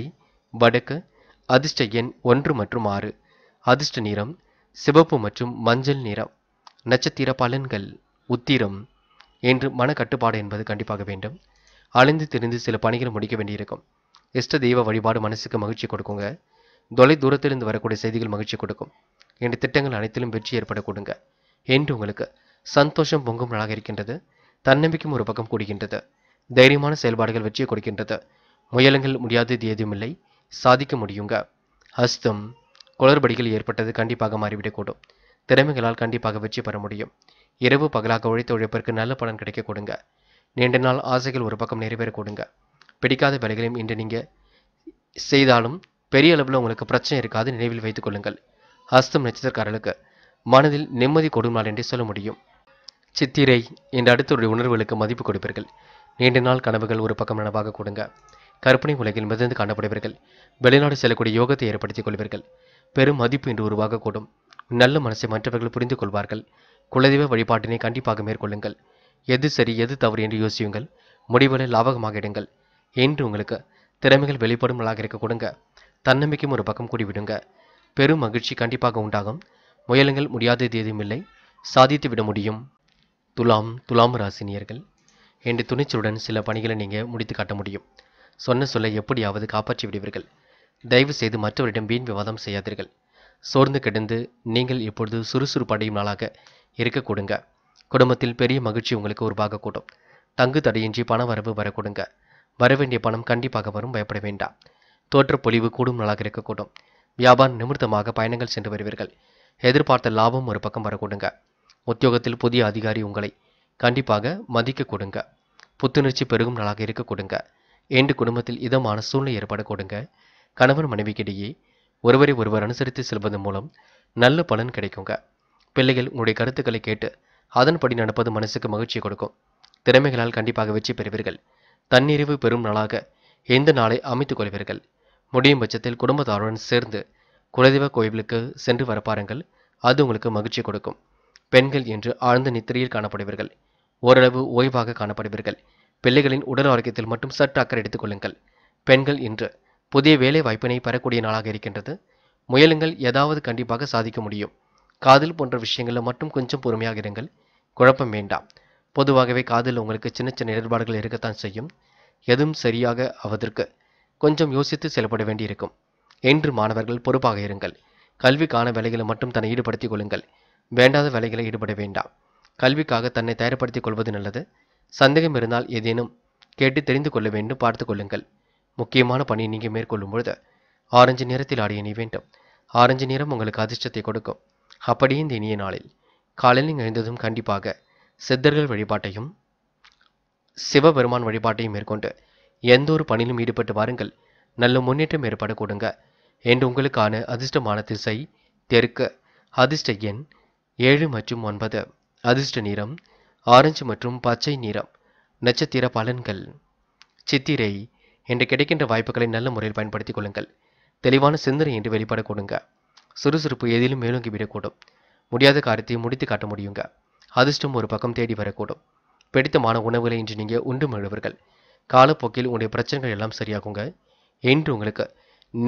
வடக்கு அதிர்ஷ்ட எண் ஒன்று மற்றும் ஆறு அதிர்ஷ்ட நிறம் சிவப்பு மற்றும் மஞ்சள் நிறம் நட்சத்திர பலன்கள் உத்திரம் என்று மனக்கட்டுப்பாடு என்பது கண்டிப்பாக வேண்டும் அலைந்து திரிந்து சில பணிகள் முடிக்க வேண்டியிருக்கும் இஷ்ட தெய்வ வழிபாடு மனசுக்கு மகிழ்ச்சி கொடுக்குங்க தொலை தூரத்திலிருந்து வரக்கூடிய செய்திகள் மகிழ்ச்சி கொடுக்கும் என்ற திட்டங்கள் அனைத்திலும் வெற்றி ஏற்படக்கூடுங்க கொடுங்க என்று உங்களுக்கு சந்தோஷம் பொங்கும் நாளாக இருக்கின்றது தன்னம்பிக்கும் ஒரு பக்கம் கூடுகின்றது தைரியமான செயல்பாடுகள் வெற்றியை கொடுக்கின்றது முயலுங்கள் முடியாதது ஏதுமில்லை சாதிக்க முடியுங்க ஹஸ்தம் குளறுபடிகள் ஏற்பட்டது கண்டிப்பாக மாறிவிடக்கூடும் திறமைகளால் கண்டிப்பாக வெற்றி பெற முடியும் இரவு பகலாக உழைத்த உழைப்பிற்கு நல்ல பலன் கிடைக்க கொடுங்க நீண்ட நாள் ஆசைகள் ஒரு பக்கம் நிறைவேற கொடுங்க பிடிக்காத வேலைகளையும் இன்று நீங்கள் செய்தாலும் பெரிய அளவில் உங்களுக்கு பிரச்சனை இருக்காது நினைவில் வைத்துக் கொள்ளுங்கள் ஹஸ்தம் நட்சத்திரக்காரர்களுக்கு மனதில் நிம்மதி கொடுமாள் என்றே சொல்ல முடியும் சித்திரை என்ற அடுத்த உணர்வுகளுக்கு மதிப்பு கொடுப்பீர்கள் நீண்ட நாள் கனவுகள் ஒரு பக்கம் நனவாக கொடுங்க கற்பனை உலகில் மிதந்து காணப்படுவீர்கள் வெளிநாடு செல்லக்கூடிய யோகத்தை ஏற்படுத்திக் கொள்வீர்கள் பெரும் மதிப்பு இன்று உருவாகக்கூடும் நல்ல மனசை மற்றவர்கள் புரிந்து கொள்வார்கள் குலதெய்வ வழிபாட்டினை கண்டிப்பாக மேற்கொள்ளுங்கள் எது சரி எது தவறு என்று யோசியுங்கள் முடிவுகளை லாபகமாக இடுங்கள் என்று உங்களுக்கு திறமைகள் வெளிப்படும் நாளாக இருக்க கொடுங்க தன்னம்பிக்கையும் ஒரு பக்கம் கூடிவிடுங்க பெரும் மகிழ்ச்சி கண்டிப்பாக உண்டாகும் முயலுங்கள் முடியாதது எதுவும் இல்லை சாதித்து விட முடியும் துலாம் துலாம் ராசினியர்கள் என்று துணிச்சலுடன் சில பணிகளை நீங்கள் முடித்து காட்ட முடியும் சொன்ன சொல்ல எப்படியாவது காப்பாற்றி விடுவீர்கள் தயவு செய்து மற்றவரிடம் வீண் விவாதம் செய்யாதீர்கள் சோர்ந்து கிடந்து நீங்கள் இப்பொழுது சுறுசுறுப்படையும் நாளாக இருக்க கொடுங்க குடும்பத்தில் பெரிய மகிழ்ச்சி உங்களுக்கு உருவாகக்கூடும் தங்கு தடையின்றி பண வரவு வரக்கூடுங்க வர வேண்டிய பணம் கண்டிப்பாக வரும் பயப்பட வேண்டாம் தோற்ற பொழிவு கூடும் நாளாக இருக்கக்கூடும் வியாபாரம் நிமித்தமாக பயணங்கள் சென்று வருவீர்கள் எதிர்பார்த்த லாபம் ஒரு பக்கம் வரக்கூடுங்க உத்தியோகத்தில் புதிய அதிகாரி உங்களை கண்டிப்பாக மதிக்க கொடுங்க புத்துணர்ச்சி பெருகும் நாளாக இருக்க கொடுங்க என்று குடும்பத்தில் இதமான சூழ்நிலை ஏற்பட கொடுங்க கணவன் மனைவிக்கிடையே ஒருவரை ஒருவர் அனுசரித்து செல்வதன் மூலம் நல்ல பலன் கிடைக்குங்க பிள்ளைகள் உங்களுடைய கருத்துக்களை கேட்டு அதன்படி நடப்பது மனசுக்கு மகிழ்ச்சி கொடுக்கும் திறமைகளால் கண்டிப்பாக வெற்றி பெறுவீர்கள் தன்னிறைவு பெறும் நாளாக எந்த நாளை அமைத்துக் கொள்வீர்கள் முடியும் பட்சத்தில் குடும்பத்தாருடன் சேர்ந்து குலதெய்வ கோயிலுக்கு சென்று வர பாருங்கள் அது உங்களுக்கு மகிழ்ச்சி கொடுக்கும் பெண்கள் என்று ஆழ்ந்த நித்திரையில் காணப்படுவீர்கள் ஓரளவு ஓய்வாக காணப்படுவீர்கள் பிள்ளைகளின் உடல் ஆரோக்கியத்தில் மட்டும் சற்று அக்கறை எடுத்துக் கொள்ளுங்கள் பெண்கள் இன்று புதிய வேலை வாய்ப்பினை பெறக்கூடிய நாளாக இருக்கின்றது முயலுங்கள் ஏதாவது கண்டிப்பாக சாதிக்க முடியும் காதல் போன்ற விஷயங்களில் மட்டும் கொஞ்சம் பொறுமையாக இருங்கள் குழப்பம் வேண்டாம் பொதுவாகவே காதில் உங்களுக்கு சின்ன சின்ன இடர்பாடுகள் இருக்கத்தான் செய்யும் எதுவும் சரியாக அவதற்கு கொஞ்சம் யோசித்து செயல்பட வேண்டியிருக்கும் என்று மாணவர்கள் பொறுப்பாக இருங்கள் கல்விக்கான வேலைகளை மட்டும் தன்னை ஈடுபடுத்திக் கொள்ளுங்கள் வேண்டாத வேலைகளை ஈடுபட வேண்டாம் கல்விக்காக தன்னை தயார்படுத்திக் கொள்வது நல்லது சந்தேகம் இருந்தால் ஏதேனும் கேட்டு தெரிந்து கொள்ள வேண்டும் பார்த்து கொள்ளுங்கள் முக்கியமான பணியை நீங்கள் மேற்கொள்ளும் பொழுது ஆரஞ்சு நிறத்தில் ஆடிய நீ வேண்டும் ஆரஞ்சு நிறம் உங்களுக்கு அதிர்ஷ்டத்தை கொடுக்கும் அப்படியே இந்த இனிய நாளில் காலையில் நீங்கள் எழுந்ததும் கண்டிப்பாக சித்தர்கள் வழிபாட்டையும் சிவபெருமான் வழிபாட்டையும் மேற்கொண்டு எந்த ஒரு பணியிலும் ஈடுபட்டு வாருங்கள் நல்ல முன்னேற்றம் ஏற்பட கொடுங்க என்று உங்களுக்கான அதிர்ஷ்டமான திசை தெற்கு அதிர்ஷ்ட எண் ஏழு மற்றும் ஒன்பது அதிர்ஷ்ட நிறம் ஆரஞ்சு மற்றும் பச்சை நிறம் நட்சத்திர பலன்கள் சித்திரை என்று கிடைக்கின்ற வாய்ப்புகளை நல்ல முறையில் பயன்படுத்திக் கொள்ளுங்கள் தெளிவான சிந்தனை என்று வெளிப்பட கொடுங்க சுறுசுறுப்பு எதிலும் மேலோங்கிவிடக்கூடும் முடியாத காரியத்தை முடித்து காட்ட முடியுங்க அதிர்ஷ்டம் ஒரு பக்கம் தேடி வரக்கூடும் பிடித்தமான உணவுகளை இன்று நீங்கள் உண்டு மகிழ்வர்கள் காலப்போக்கில் உங்களுடைய பிரச்சனைகள் எல்லாம் சரியாகுங்க என்று உங்களுக்கு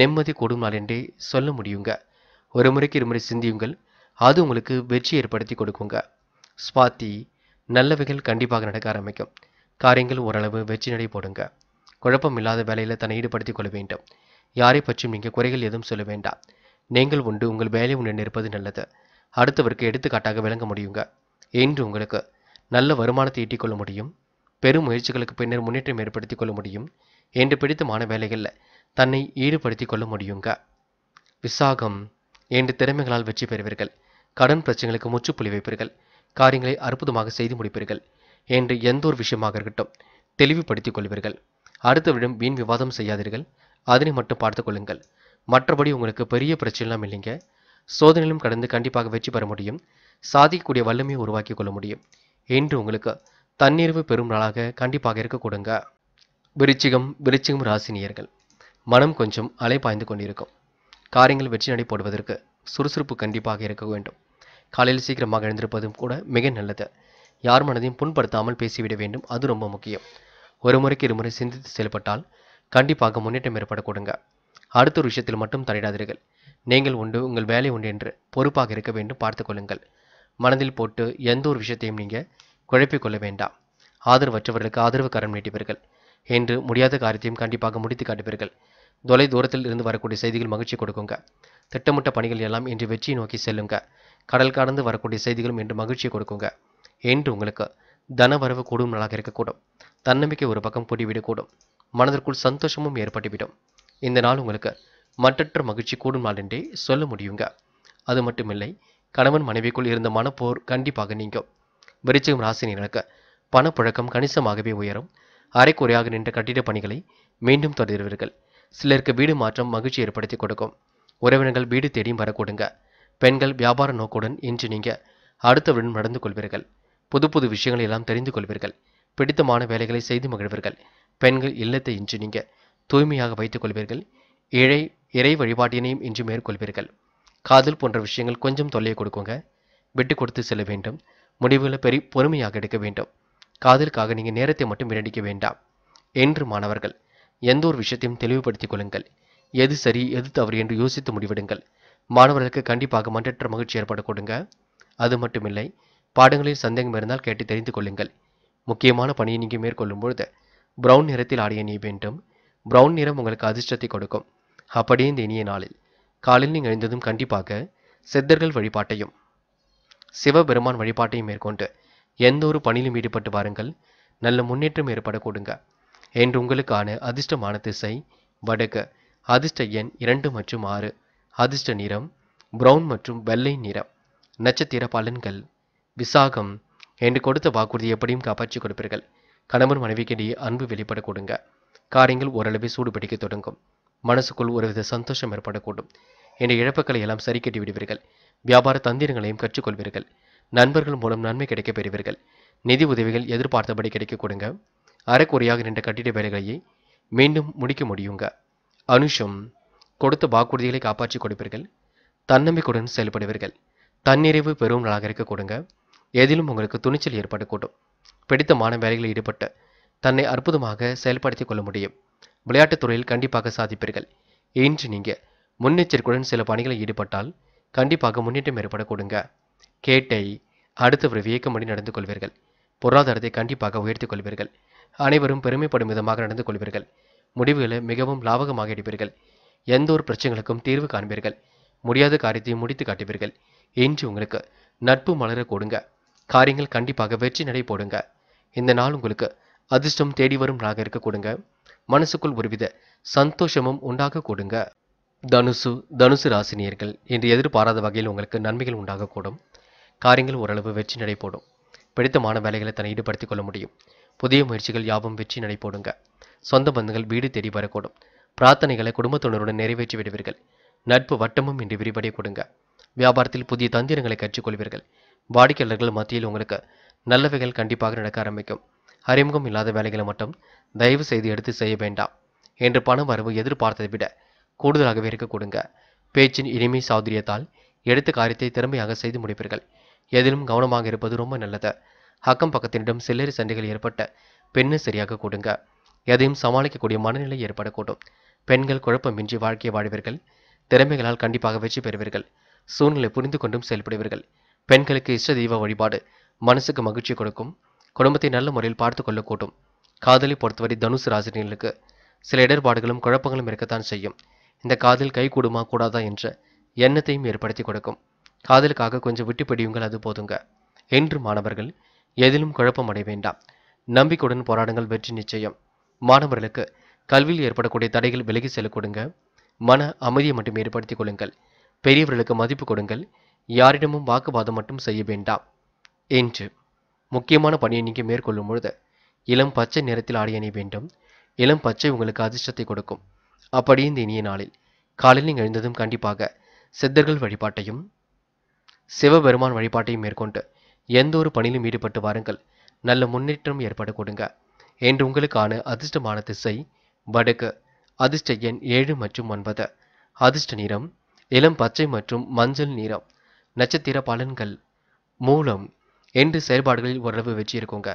நிம்மதி கூடும் நாள் என்றே சொல்ல முடியுங்க ஒரு முறைக்கு இருமுறை சிந்தியுங்கள் அது உங்களுக்கு வெற்றி ஏற்படுத்தி கொடுக்குங்க ஸ்வாதி நல்லவைகள் கண்டிப்பாக நடக்க ஆரம்பிக்கும் காரியங்கள் ஓரளவு வெற்றி நடை போடுங்க குழப்பம் இல்லாத வேலையில் தன்னை ஈடுபடுத்திக் கொள்ள வேண்டும் யாரை பற்றியும் நீங்கள் குறைகள் எதுவும் சொல்ல வேண்டாம் நீங்கள் உண்டு உங்கள் வேலை உண்டு இருப்பது நல்லது அடுத்தவருக்கு எடுத்துக்காட்டாக விளங்க முடியுங்க என்று உங்களுக்கு நல்ல வருமானத்தை ஈட்டிக்கொள்ள முடியும் பெரும் முயற்சிகளுக்கு பின்னர் முன்னேற்றம் ஏற்படுத்திக் கொள்ள முடியும் என்று பிடித்தமான வேலைகளில் தன்னை ஈடுபடுத்திக் கொள்ள முடியுங்க விசாகம் என்று திறமைகளால் வெற்றி பெறுவீர்கள் கடன் பிரச்சனைகளுக்கு முற்றுப்புள்ளி வைப்பீர்கள் காரியங்களை அற்புதமாக செய்து முடிப்பீர்கள் என்று எந்த ஒரு விஷயமாக இருக்கட்டும் தெளிவுபடுத்திக் கொள்வீர்கள் அடுத்தவிடம் வீண் விவாதம் செய்யாதீர்கள் அதனை மட்டும் பார்த்து கொள்ளுங்கள் மற்றபடி உங்களுக்கு பெரிய பிரச்சனைலாம் இல்லைங்க சோதனையிலும் கடந்து கண்டிப்பாக வெற்றி பெற முடியும் சாதிக்கக்கூடிய வல்லமையை உருவாக்கி கொள்ள முடியும் என்று உங்களுக்கு தன்னிறைவு பெறும் நாளாக கண்டிப்பாக இருக்கக்கூடுங்க விருச்சிகம் விருச்சிகம் ராசினியர்கள் மனம் கொஞ்சம் அலை பாய்ந்து கொண்டிருக்கும் காரியங்கள் வெற்றி நடை போடுவதற்கு சுறுசுறுப்பு கண்டிப்பாக இருக்க வேண்டும் காலையில் சீக்கிரமாக எழுந்திருப்பதும் கூட மிக நல்லது யார் மனதையும் புண்படுத்தாமல் பேசிவிட வேண்டும் அது ரொம்ப முக்கியம் ஒரு முறைக்கு இருமுறை சிந்தித்து செயல்பட்டால் கண்டிப்பாக முன்னேற்றம் ஏற்பட கொடுங்க அடுத்த ஒரு விஷயத்தில் மட்டும் தலையிடாதீர்கள் நீங்கள் உண்டு உங்கள் வேலை உண்டு என்று பொறுப்பாக இருக்க வேண்டும் பார்த்து கொள்ளுங்கள் மனதில் போட்டு எந்த ஒரு விஷயத்தையும் நீங்கள் குழப்பிக் கொள்ள வேண்டாம் ஆதரவற்றவர்களுக்கு ஆதரவு கரம் நீட்டிப்பீர்கள் என்று முடியாத காரியத்தையும் கண்டிப்பாக முடித்து காட்டுவீர்கள் தொலை தூரத்தில் இருந்து வரக்கூடிய செய்திகள் மகிழ்ச்சி கொடுக்குங்க திட்டமிட்ட பணிகள் எல்லாம் இன்று வெற்றியை நோக்கி செல்லுங்கள் கடல் கடந்து வரக்கூடிய செய்திகளும் என்று மகிழ்ச்சியை கொடுக்குங்க என்று உங்களுக்கு தன வரவு கூடும் நாளாக இருக்கக்கூடும் தன்னம்பிக்கை ஒரு பக்கம் கூடிவிடக்கூடும் மனதிற்குள் சந்தோஷமும் ஏற்பட்டுவிடும் இந்த நாள் உங்களுக்கு மற்றற்ற மகிழ்ச்சி கூடும் நாள் என்றே சொல்ல முடியுங்க அது மட்டுமில்லை கணவன் மனைவிக்குள் இருந்த மனப்போர் கண்டிப்பாக நீங்கும் ராசினி ராசினியர்களுக்கு பணப்புழக்கம் கணிசமாகவே உயரும் அரைக்குறையாக நின்ற கட்டிட பணிகளை மீண்டும் தொடர்வீர்கள் சிலருக்கு வீடு மாற்றம் மகிழ்ச்சி ஏற்படுத்தி கொடுக்கும் உறவினர்கள் வீடு தேடியும் வரக்கூடுங்க பெண்கள் வியாபார நோக்குடன் இன்று நீங்கள் அடுத்தவுடன் நடந்து கொள்வீர்கள் புது புது விஷயங்களை எல்லாம் தெரிந்து கொள்வீர்கள் பிடித்தமான வேலைகளை செய்து மகிழ்வீர்கள் பெண்கள் இல்லத்தை இன்று நீங்கள் தூய்மையாக வைத்துக் கொள்வீர்கள் இழை இறை வழிபாட்டினையும் இன்று மேற்கொள்வீர்கள் காதல் போன்ற விஷயங்கள் கொஞ்சம் தொல்லையை கொடுக்குங்க விட்டு கொடுத்து செல்ல வேண்டும் முடிவுகளை பெரிய பொறுமையாக எடுக்க வேண்டும் காதலுக்காக நீங்கள் நேரத்தை மட்டும் வீணடிக்க வேண்டாம் என்று மாணவர்கள் எந்த ஒரு விஷயத்தையும் தெளிவுபடுத்திக் கொள்ளுங்கள் எது சரி எது தவறு என்று யோசித்து முடிவிடுங்கள் மாணவர்களுக்கு கண்டிப்பாக மன்றற்ற மகிழ்ச்சி ஏற்பட கொடுங்க அது மட்டுமில்லை பாடங்களில் சந்தேகம் இருந்தால் கேட்டு தெரிந்து கொள்ளுங்கள் முக்கியமான பணியை நீங்கள் மேற்கொள்ளும் பொழுது ப்ரௌன் நிறத்தில் ஆடிய நீ வேண்டும் ப்ரௌன் நிறம் உங்களுக்கு அதிர்ஷ்டத்தை கொடுக்கும் அப்படியே இந்த இனிய நாளில் காலில் நீங்கள் எழுந்ததும் கண்டிப்பாக சித்தர்கள் வழிபாட்டையும் சிவபெருமான் வழிபாட்டையும் மேற்கொண்டு எந்த ஒரு பணியிலும் ஈடுபட்டு வாருங்கள் நல்ல முன்னேற்றம் ஏற்பட கொடுங்க என்று உங்களுக்கான அதிர்ஷ்டமான திசை வடக்கு அதிர்ஷ்ட எண் இரண்டு மற்றும் ஆறு அதிர்ஷ்ட நிறம் பிரவுன் மற்றும் வெள்ளை நிறம் நட்சத்திர பலன்கள் விசாகம் என்று கொடுத்த வாக்குறுதி எப்படியும் காப்பாற்றி கொடுப்பீர்கள் கணவன் மனைவிக்கிடையே அன்பு வெளிப்பட கொடுங்க காரியங்கள் ஓரளவு சூடுபிடிக்க தொடங்கும் மனசுக்குள் ஒருவித சந்தோஷம் ஏற்படக்கூடும் என்ற இழப்புகளை எல்லாம் சரி கட்டி விடுவீர்கள் வியாபார தந்திரங்களையும் கற்றுக்கொள்வீர்கள் நண்பர்கள் மூலம் நன்மை கிடைக்கப் பெறுவீர்கள் நிதி உதவிகள் எதிர்பார்த்தபடி கிடைக்க கொடுங்க அறக்குறையாக நின்ற கட்டிட வேலைகளையே மீண்டும் முடிக்க முடியுங்க அனுஷம் கொடுத்த வாக்குறுதிகளை காப்பாற்றி கொடுப்பீர்கள் தன்னம்பிக்கையுடன் செயல்படுவீர்கள் தன்னிறைவு பெரும் நாளாக இருக்க கொடுங்க எதிலும் உங்களுக்கு துணிச்சல் ஏற்படக்கூடும் பிடித்தமான வேலைகளில் ஈடுபட்டு தன்னை அற்புதமாக செயல்படுத்தி கொள்ள முடியும் விளையாட்டுத் துறையில் கண்டிப்பாக சாதிப்பீர்கள் இன்று நீங்கள் முன்னெச்சரிக்கையுடன் சில பணிகளில் ஈடுபட்டால் கண்டிப்பாக முன்னேற்றம் ஏற்பட கொடுங்க கேட்டை அடுத்தவர் ஒரு வியக்கமடி நடந்து கொள்வீர்கள் பொருளாதாரத்தை கண்டிப்பாக உயர்த்தி கொள்வீர்கள் அனைவரும் பெருமைப்படும் விதமாக நடந்து கொள்வீர்கள் முடிவுகளை மிகவும் லாபகமாக எடுப்பீர்கள் எந்த ஒரு பிரச்சனைகளுக்கும் தீர்வு காண்பீர்கள் முடியாத காரியத்தையும் முடித்து காட்டுவீர்கள் இன்று உங்களுக்கு நட்பு மலர கொடுங்க காரியங்கள் கண்டிப்பாக வெற்றி நடை போடுங்க இந்த நாள் உங்களுக்கு அதிர்ஷ்டம் தேடி வரும் நாக இருக்க கொடுங்க மனசுக்குள் ஒருவித சந்தோஷமும் உண்டாக கொடுங்க தனுசு தனுசு ராசினியர்கள் என்று எதிர்பாராத வகையில் உங்களுக்கு நன்மைகள் உண்டாகக்கூடும் காரியங்கள் ஓரளவு வெற்றி போடும் பிடித்தமான வேலைகளை தன்னை ஈடுபடுத்திக் கொள்ள முடியும் புதிய முயற்சிகள் யாவும் வெற்றி போடுங்க சொந்த பந்தங்கள் வீடு தேடி வரக்கூடும் பிரார்த்தனைகளை குடும்பத்தினருடன் நிறைவேற்றி விடுவீர்கள் நட்பு வட்டமும் இன்று விரிவடைய கொடுங்க வியாபாரத்தில் புதிய தந்திரங்களை கற்றுக்கொள்வீர்கள் வாடிக்கையாளர்கள் மத்தியில் உங்களுக்கு நல்லவைகள் கண்டிப்பாக நடக்க ஆரம்பிக்கும் அறிமுகம் இல்லாத வேலைகளை மட்டும் தயவு செய்து எடுத்து செய்ய வேண்டாம் என்று பண வரவு எதிர்பார்த்ததை விட கூடுதலாகவே இருக்க கொடுங்க பேச்சின் இனிமை சாதுரியத்தால் எடுத்த காரியத்தை திறமையாக செய்து முடிப்பீர்கள் எதிலும் கவனமாக இருப்பது ரொம்ப நல்லது அக்கம் பக்கத்தினிடம் சில்லறை சண்டைகள் ஏற்பட்ட பெண்ணு சரியாக கொடுங்க எதையும் சமாளிக்கக்கூடிய மனநிலை ஏற்படக்கூடும் பெண்கள் குழப்பமின்றி வாழ்க்கையை வாழ்வீர்கள் திறமைகளால் கண்டிப்பாக வெற்றி பெறுவீர்கள் சூழ்நிலை புரிந்து கொண்டும் செயல்படுவீர்கள் பெண்களுக்கு இஷ்ட தெய்வ வழிபாடு மனசுக்கு மகிழ்ச்சி கொடுக்கும் குடும்பத்தை நல்ல முறையில் பார்த்து கொள்ள கூட்டும் காதலை பொறுத்தவரை தனுசு ராசினியர்களுக்கு சில இடர்பாடுகளும் குழப்பங்களும் இருக்கத்தான் செய்யும் இந்த காதல் கை கூடுமா கூடாதா என்ற எண்ணத்தையும் ஏற்படுத்தி கொடுக்கும் காதலுக்காக கொஞ்சம் விட்டு பிடியுங்கள் அது போதுங்க என்று மாணவர்கள் எதிலும் குழப்பம் அடைய வேண்டாம் நம்பிக்கையுடன் போராடுங்கள் வெற்றி நிச்சயம் மாணவர்களுக்கு கல்வியில் ஏற்படக்கூடிய தடைகள் விலகி செல்ல கொடுங்க மன அமைதியை மட்டும் ஏற்படுத்திக் கொள்ளுங்கள் பெரியவர்களுக்கு மதிப்பு கொடுங்கள் யாரிடமும் வாக்குவாதம் மட்டும் செய்ய வேண்டாம் என்று முக்கியமான பணியை நீங்கள் மேற்கொள்ளும் பொழுது இளம் பச்சை நிறத்தில் ஆடை அணிய வேண்டும் இளம் பச்சை உங்களுக்கு அதிர்ஷ்டத்தை கொடுக்கும் அப்படியே இந்த இனிய நாளில் காலையில் நீங்கள் எழுந்ததும் கண்டிப்பாக சித்தர்கள் வழிபாட்டையும் சிவபெருமான் வழிபாட்டையும் மேற்கொண்டு எந்த ஒரு பணியிலும் ஈடுபட்டு வாருங்கள் நல்ல முன்னேற்றம் ஏற்பட கொடுங்க என்று உங்களுக்கான அதிர்ஷ்டமான திசை வடக்கு அதிர்ஷ்ட எண் ஏழு மற்றும் ஒன்பது அதிர்ஷ்ட நிறம் இளம் பச்சை மற்றும் மஞ்சள் நிறம் நட்சத்திர பலன்கள் மூலம் என்று செயல்பாடுகளில் ஓரளவு வெற்றி இருக்குங்க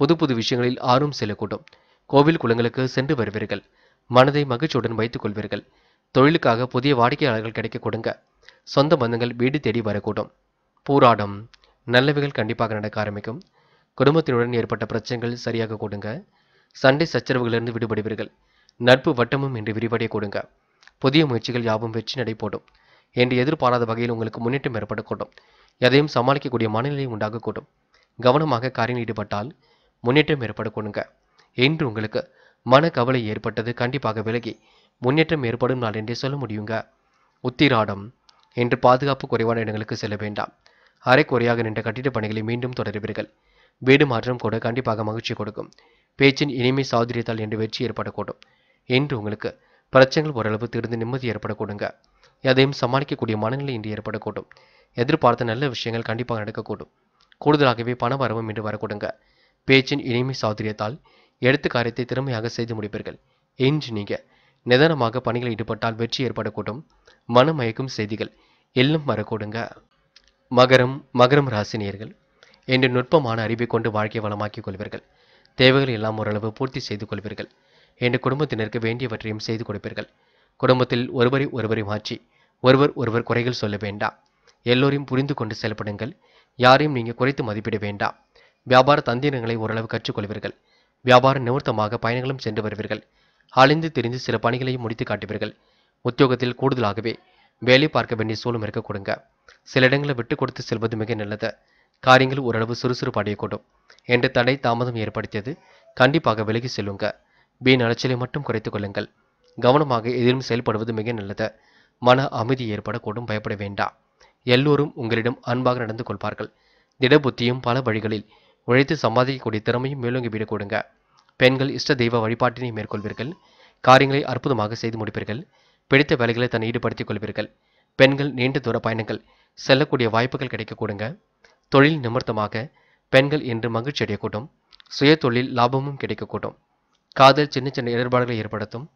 புது புது விஷயங்களில் ஆர்வம் செல்லக்கூடும் கோவில் குளங்களுக்கு சென்று வருவீர்கள் மனதை மகிழ்ச்சியுடன் வைத்துக் கொள்வீர்கள் தொழிலுக்காக புதிய வாடிக்கையாளர்கள் கிடைக்க கொடுங்க சொந்த பந்தங்கள் வீடு தேடி வரக்கூடும் போராடம் நல்லவைகள் கண்டிப்பாக நடக்க ஆரம்பிக்கும் குடும்பத்தினுடன் ஏற்பட்ட பிரச்சனைகள் சரியாக கொடுங்க சண்டை சச்சரவுகளிலிருந்து விடுபடுவீர்கள் நட்பு வட்டமும் என்று விரிவடைய கொடுங்க புதிய முயற்சிகள் யாவும் வெற்றி நடைபோடும் என்று எதிர்பாராத வகையில் உங்களுக்கு முன்னேற்றம் ஏற்படக்கூடும் எதையும் சமாளிக்கக்கூடிய மனநிலை உண்டாகக்கூடும் கவனமாக காரியம் ஈடுபட்டால் முன்னேற்றம் ஏற்படக்கொடுங்க என்று உங்களுக்கு மன கவலை ஏற்பட்டது கண்டிப்பாக விலகி முன்னேற்றம் ஏற்படும் நாள் என்றே சொல்ல முடியுங்க உத்திராடம் என்று பாதுகாப்பு குறைவான இடங்களுக்கு செல்ல வேண்டாம் அரைக்குறையாக நின்ற கட்டிட பணிகளை மீண்டும் தொடருவீர்கள் வீடு மாற்றம் கூட கண்டிப்பாக மகிழ்ச்சி கொடுக்கும் பேச்சின் இனிமை சாதுரியத்தால் என்று வெற்றி ஏற்படக்கூடும் என்று உங்களுக்கு பிரச்சனைகள் ஓரளவு திருந்து நிம்மதி ஏற்படக்கூடுங்க எதையும் சமாளிக்கக்கூடிய மனநிலை இன்று ஏற்படக்கூடும் எதிர்பார்த்த நல்ல விஷயங்கள் கண்டிப்பாக நடக்கக்கூடும் கூடுதலாகவே பண வரவும் இன்று வரக்கூடுங்க பேச்சின் இனிமை சாதுரியத்தால் எடுத்து காரியத்தை திறமையாக செய்து முடிப்பீர்கள் இன்று நீங்கள் நிதானமாக பணிகளில் ஈடுபட்டால் வெற்றி ஏற்படக்கூடும் மனமயக்கும் செய்திகள் எல்லாம் வரக்கூடுங்க மகரம் மகரம் ராசினியர்கள் என்று நுட்பமான அறிவை கொண்டு வாழ்க்கை வளமாக்கிக் கொள்வீர்கள் தேவைகள் எல்லாம் ஓரளவு பூர்த்தி செய்து கொள்வீர்கள் என்று குடும்பத்தினருக்கு வேண்டியவற்றையும் செய்து கொடுப்பீர்கள் குடும்பத்தில் ஒருவரை ஒருவரை மாற்றி ஒருவர் ஒருவர் குறைகள் சொல்ல வேண்டாம் எல்லோரையும் புரிந்து கொண்டு செயல்படுங்கள் யாரையும் நீங்கள் குறைத்து மதிப்பிட வேண்டாம் வியாபார தந்திரங்களை ஓரளவு கற்றுக்கொள்வீர்கள் வியாபார நிவர்த்தமாக பயணங்களும் சென்று வருவீர்கள் அழிந்து தெரிந்து சில பணிகளையும் முடித்து காட்டுவீர்கள் உத்தியோகத்தில் கூடுதலாகவே வேலை பார்க்க வேண்டிய சூழலும் இருக்க கொடுங்க சில இடங்களை விட்டு கொடுத்து செல்வது மிக நல்லது காரியங்கள் ஓரளவு சுறுசுறுப்பு அடையக்கூடும் என்று தடை தாமதம் ஏற்படுத்தியது கண்டிப்பாக விலகி செல்லுங்க வீண் அலைச்சலை மட்டும் குறைத்துக் கொள்ளுங்கள் கவனமாக எதிலும் செயல்படுவது மிக நல்லது மன அமைதி ஏற்படக்கூடும் பயப்பட வேண்டாம் எல்லோரும் உங்களிடம் அன்பாக நடந்து கொள்வார்கள் திடபுத்தியும் பல வழிகளில் உழைத்து சம்பாதிக்கக்கூடிய திறமையும் மேலோங்கிவிடக் கொடுங்க பெண்கள் இஷ்ட தெய்வ வழிபாட்டினை மேற்கொள்வீர்கள் காரியங்களை அற்புதமாக செய்து முடிப்பீர்கள் பிடித்த வேலைகளை தன்னை ஈடுபடுத்திக் கொள்வீர்கள் பெண்கள் நீண்ட தூர பயணங்கள் செல்லக்கூடிய வாய்ப்புகள் கிடைக்கக்கூடுங்க தொழில் நிமர்த்தமாக பெண்கள் என்று மகிழ்ச்சி அடையக்கூடும் சுய தொழில் லாபமும் கிடைக்கக்கூடும் காதல் சின்ன சின்ன இடர்பாடுகளை ஏற்படுத்தும்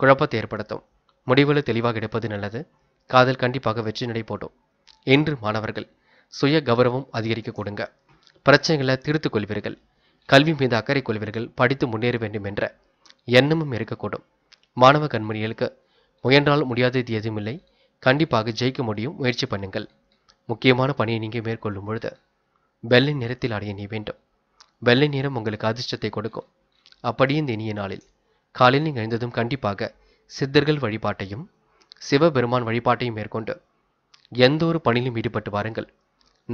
குழப்பத்தை ஏற்படுத்தும் முடிவுகளை தெளிவாக எடுப்பது நல்லது காதல் கண்டிப்பாக வெற்றி நடை போட்டும் என்று மாணவர்கள் சுய கௌரவம் அதிகரிக்க கொடுங்க பிரச்சனைகளை தீர்த்து கொள்வீர்கள் கல்வி மீது அக்கறை கொள்வீர்கள் படித்து முன்னேற வேண்டும் என்ற எண்ணமும் இருக்கக்கூடும் மாணவ கண்மணிகளுக்கு முயன்றால் முடியாதது எதுவுமில்லை கண்டிப்பாக ஜெயிக்க முடியும் முயற்சி பண்ணுங்கள் முக்கியமான பணியை நீங்கள் மேற்கொள்ளும் பொழுது வெள்ளை நிறத்தில் அடைய நீ வேண்டும் வெள்ளை நிறம் உங்களுக்கு அதிர்ஷ்டத்தை கொடுக்கும் அப்படியும் இனிய நாளில் காலையில் நீங்கள் எழுந்ததும் கண்டிப்பாக சித்தர்கள் வழிபாட்டையும் சிவபெருமான் வழிபாட்டையும் மேற்கொண்டு எந்த ஒரு பணியிலும் ஈடுபட்டு வாருங்கள்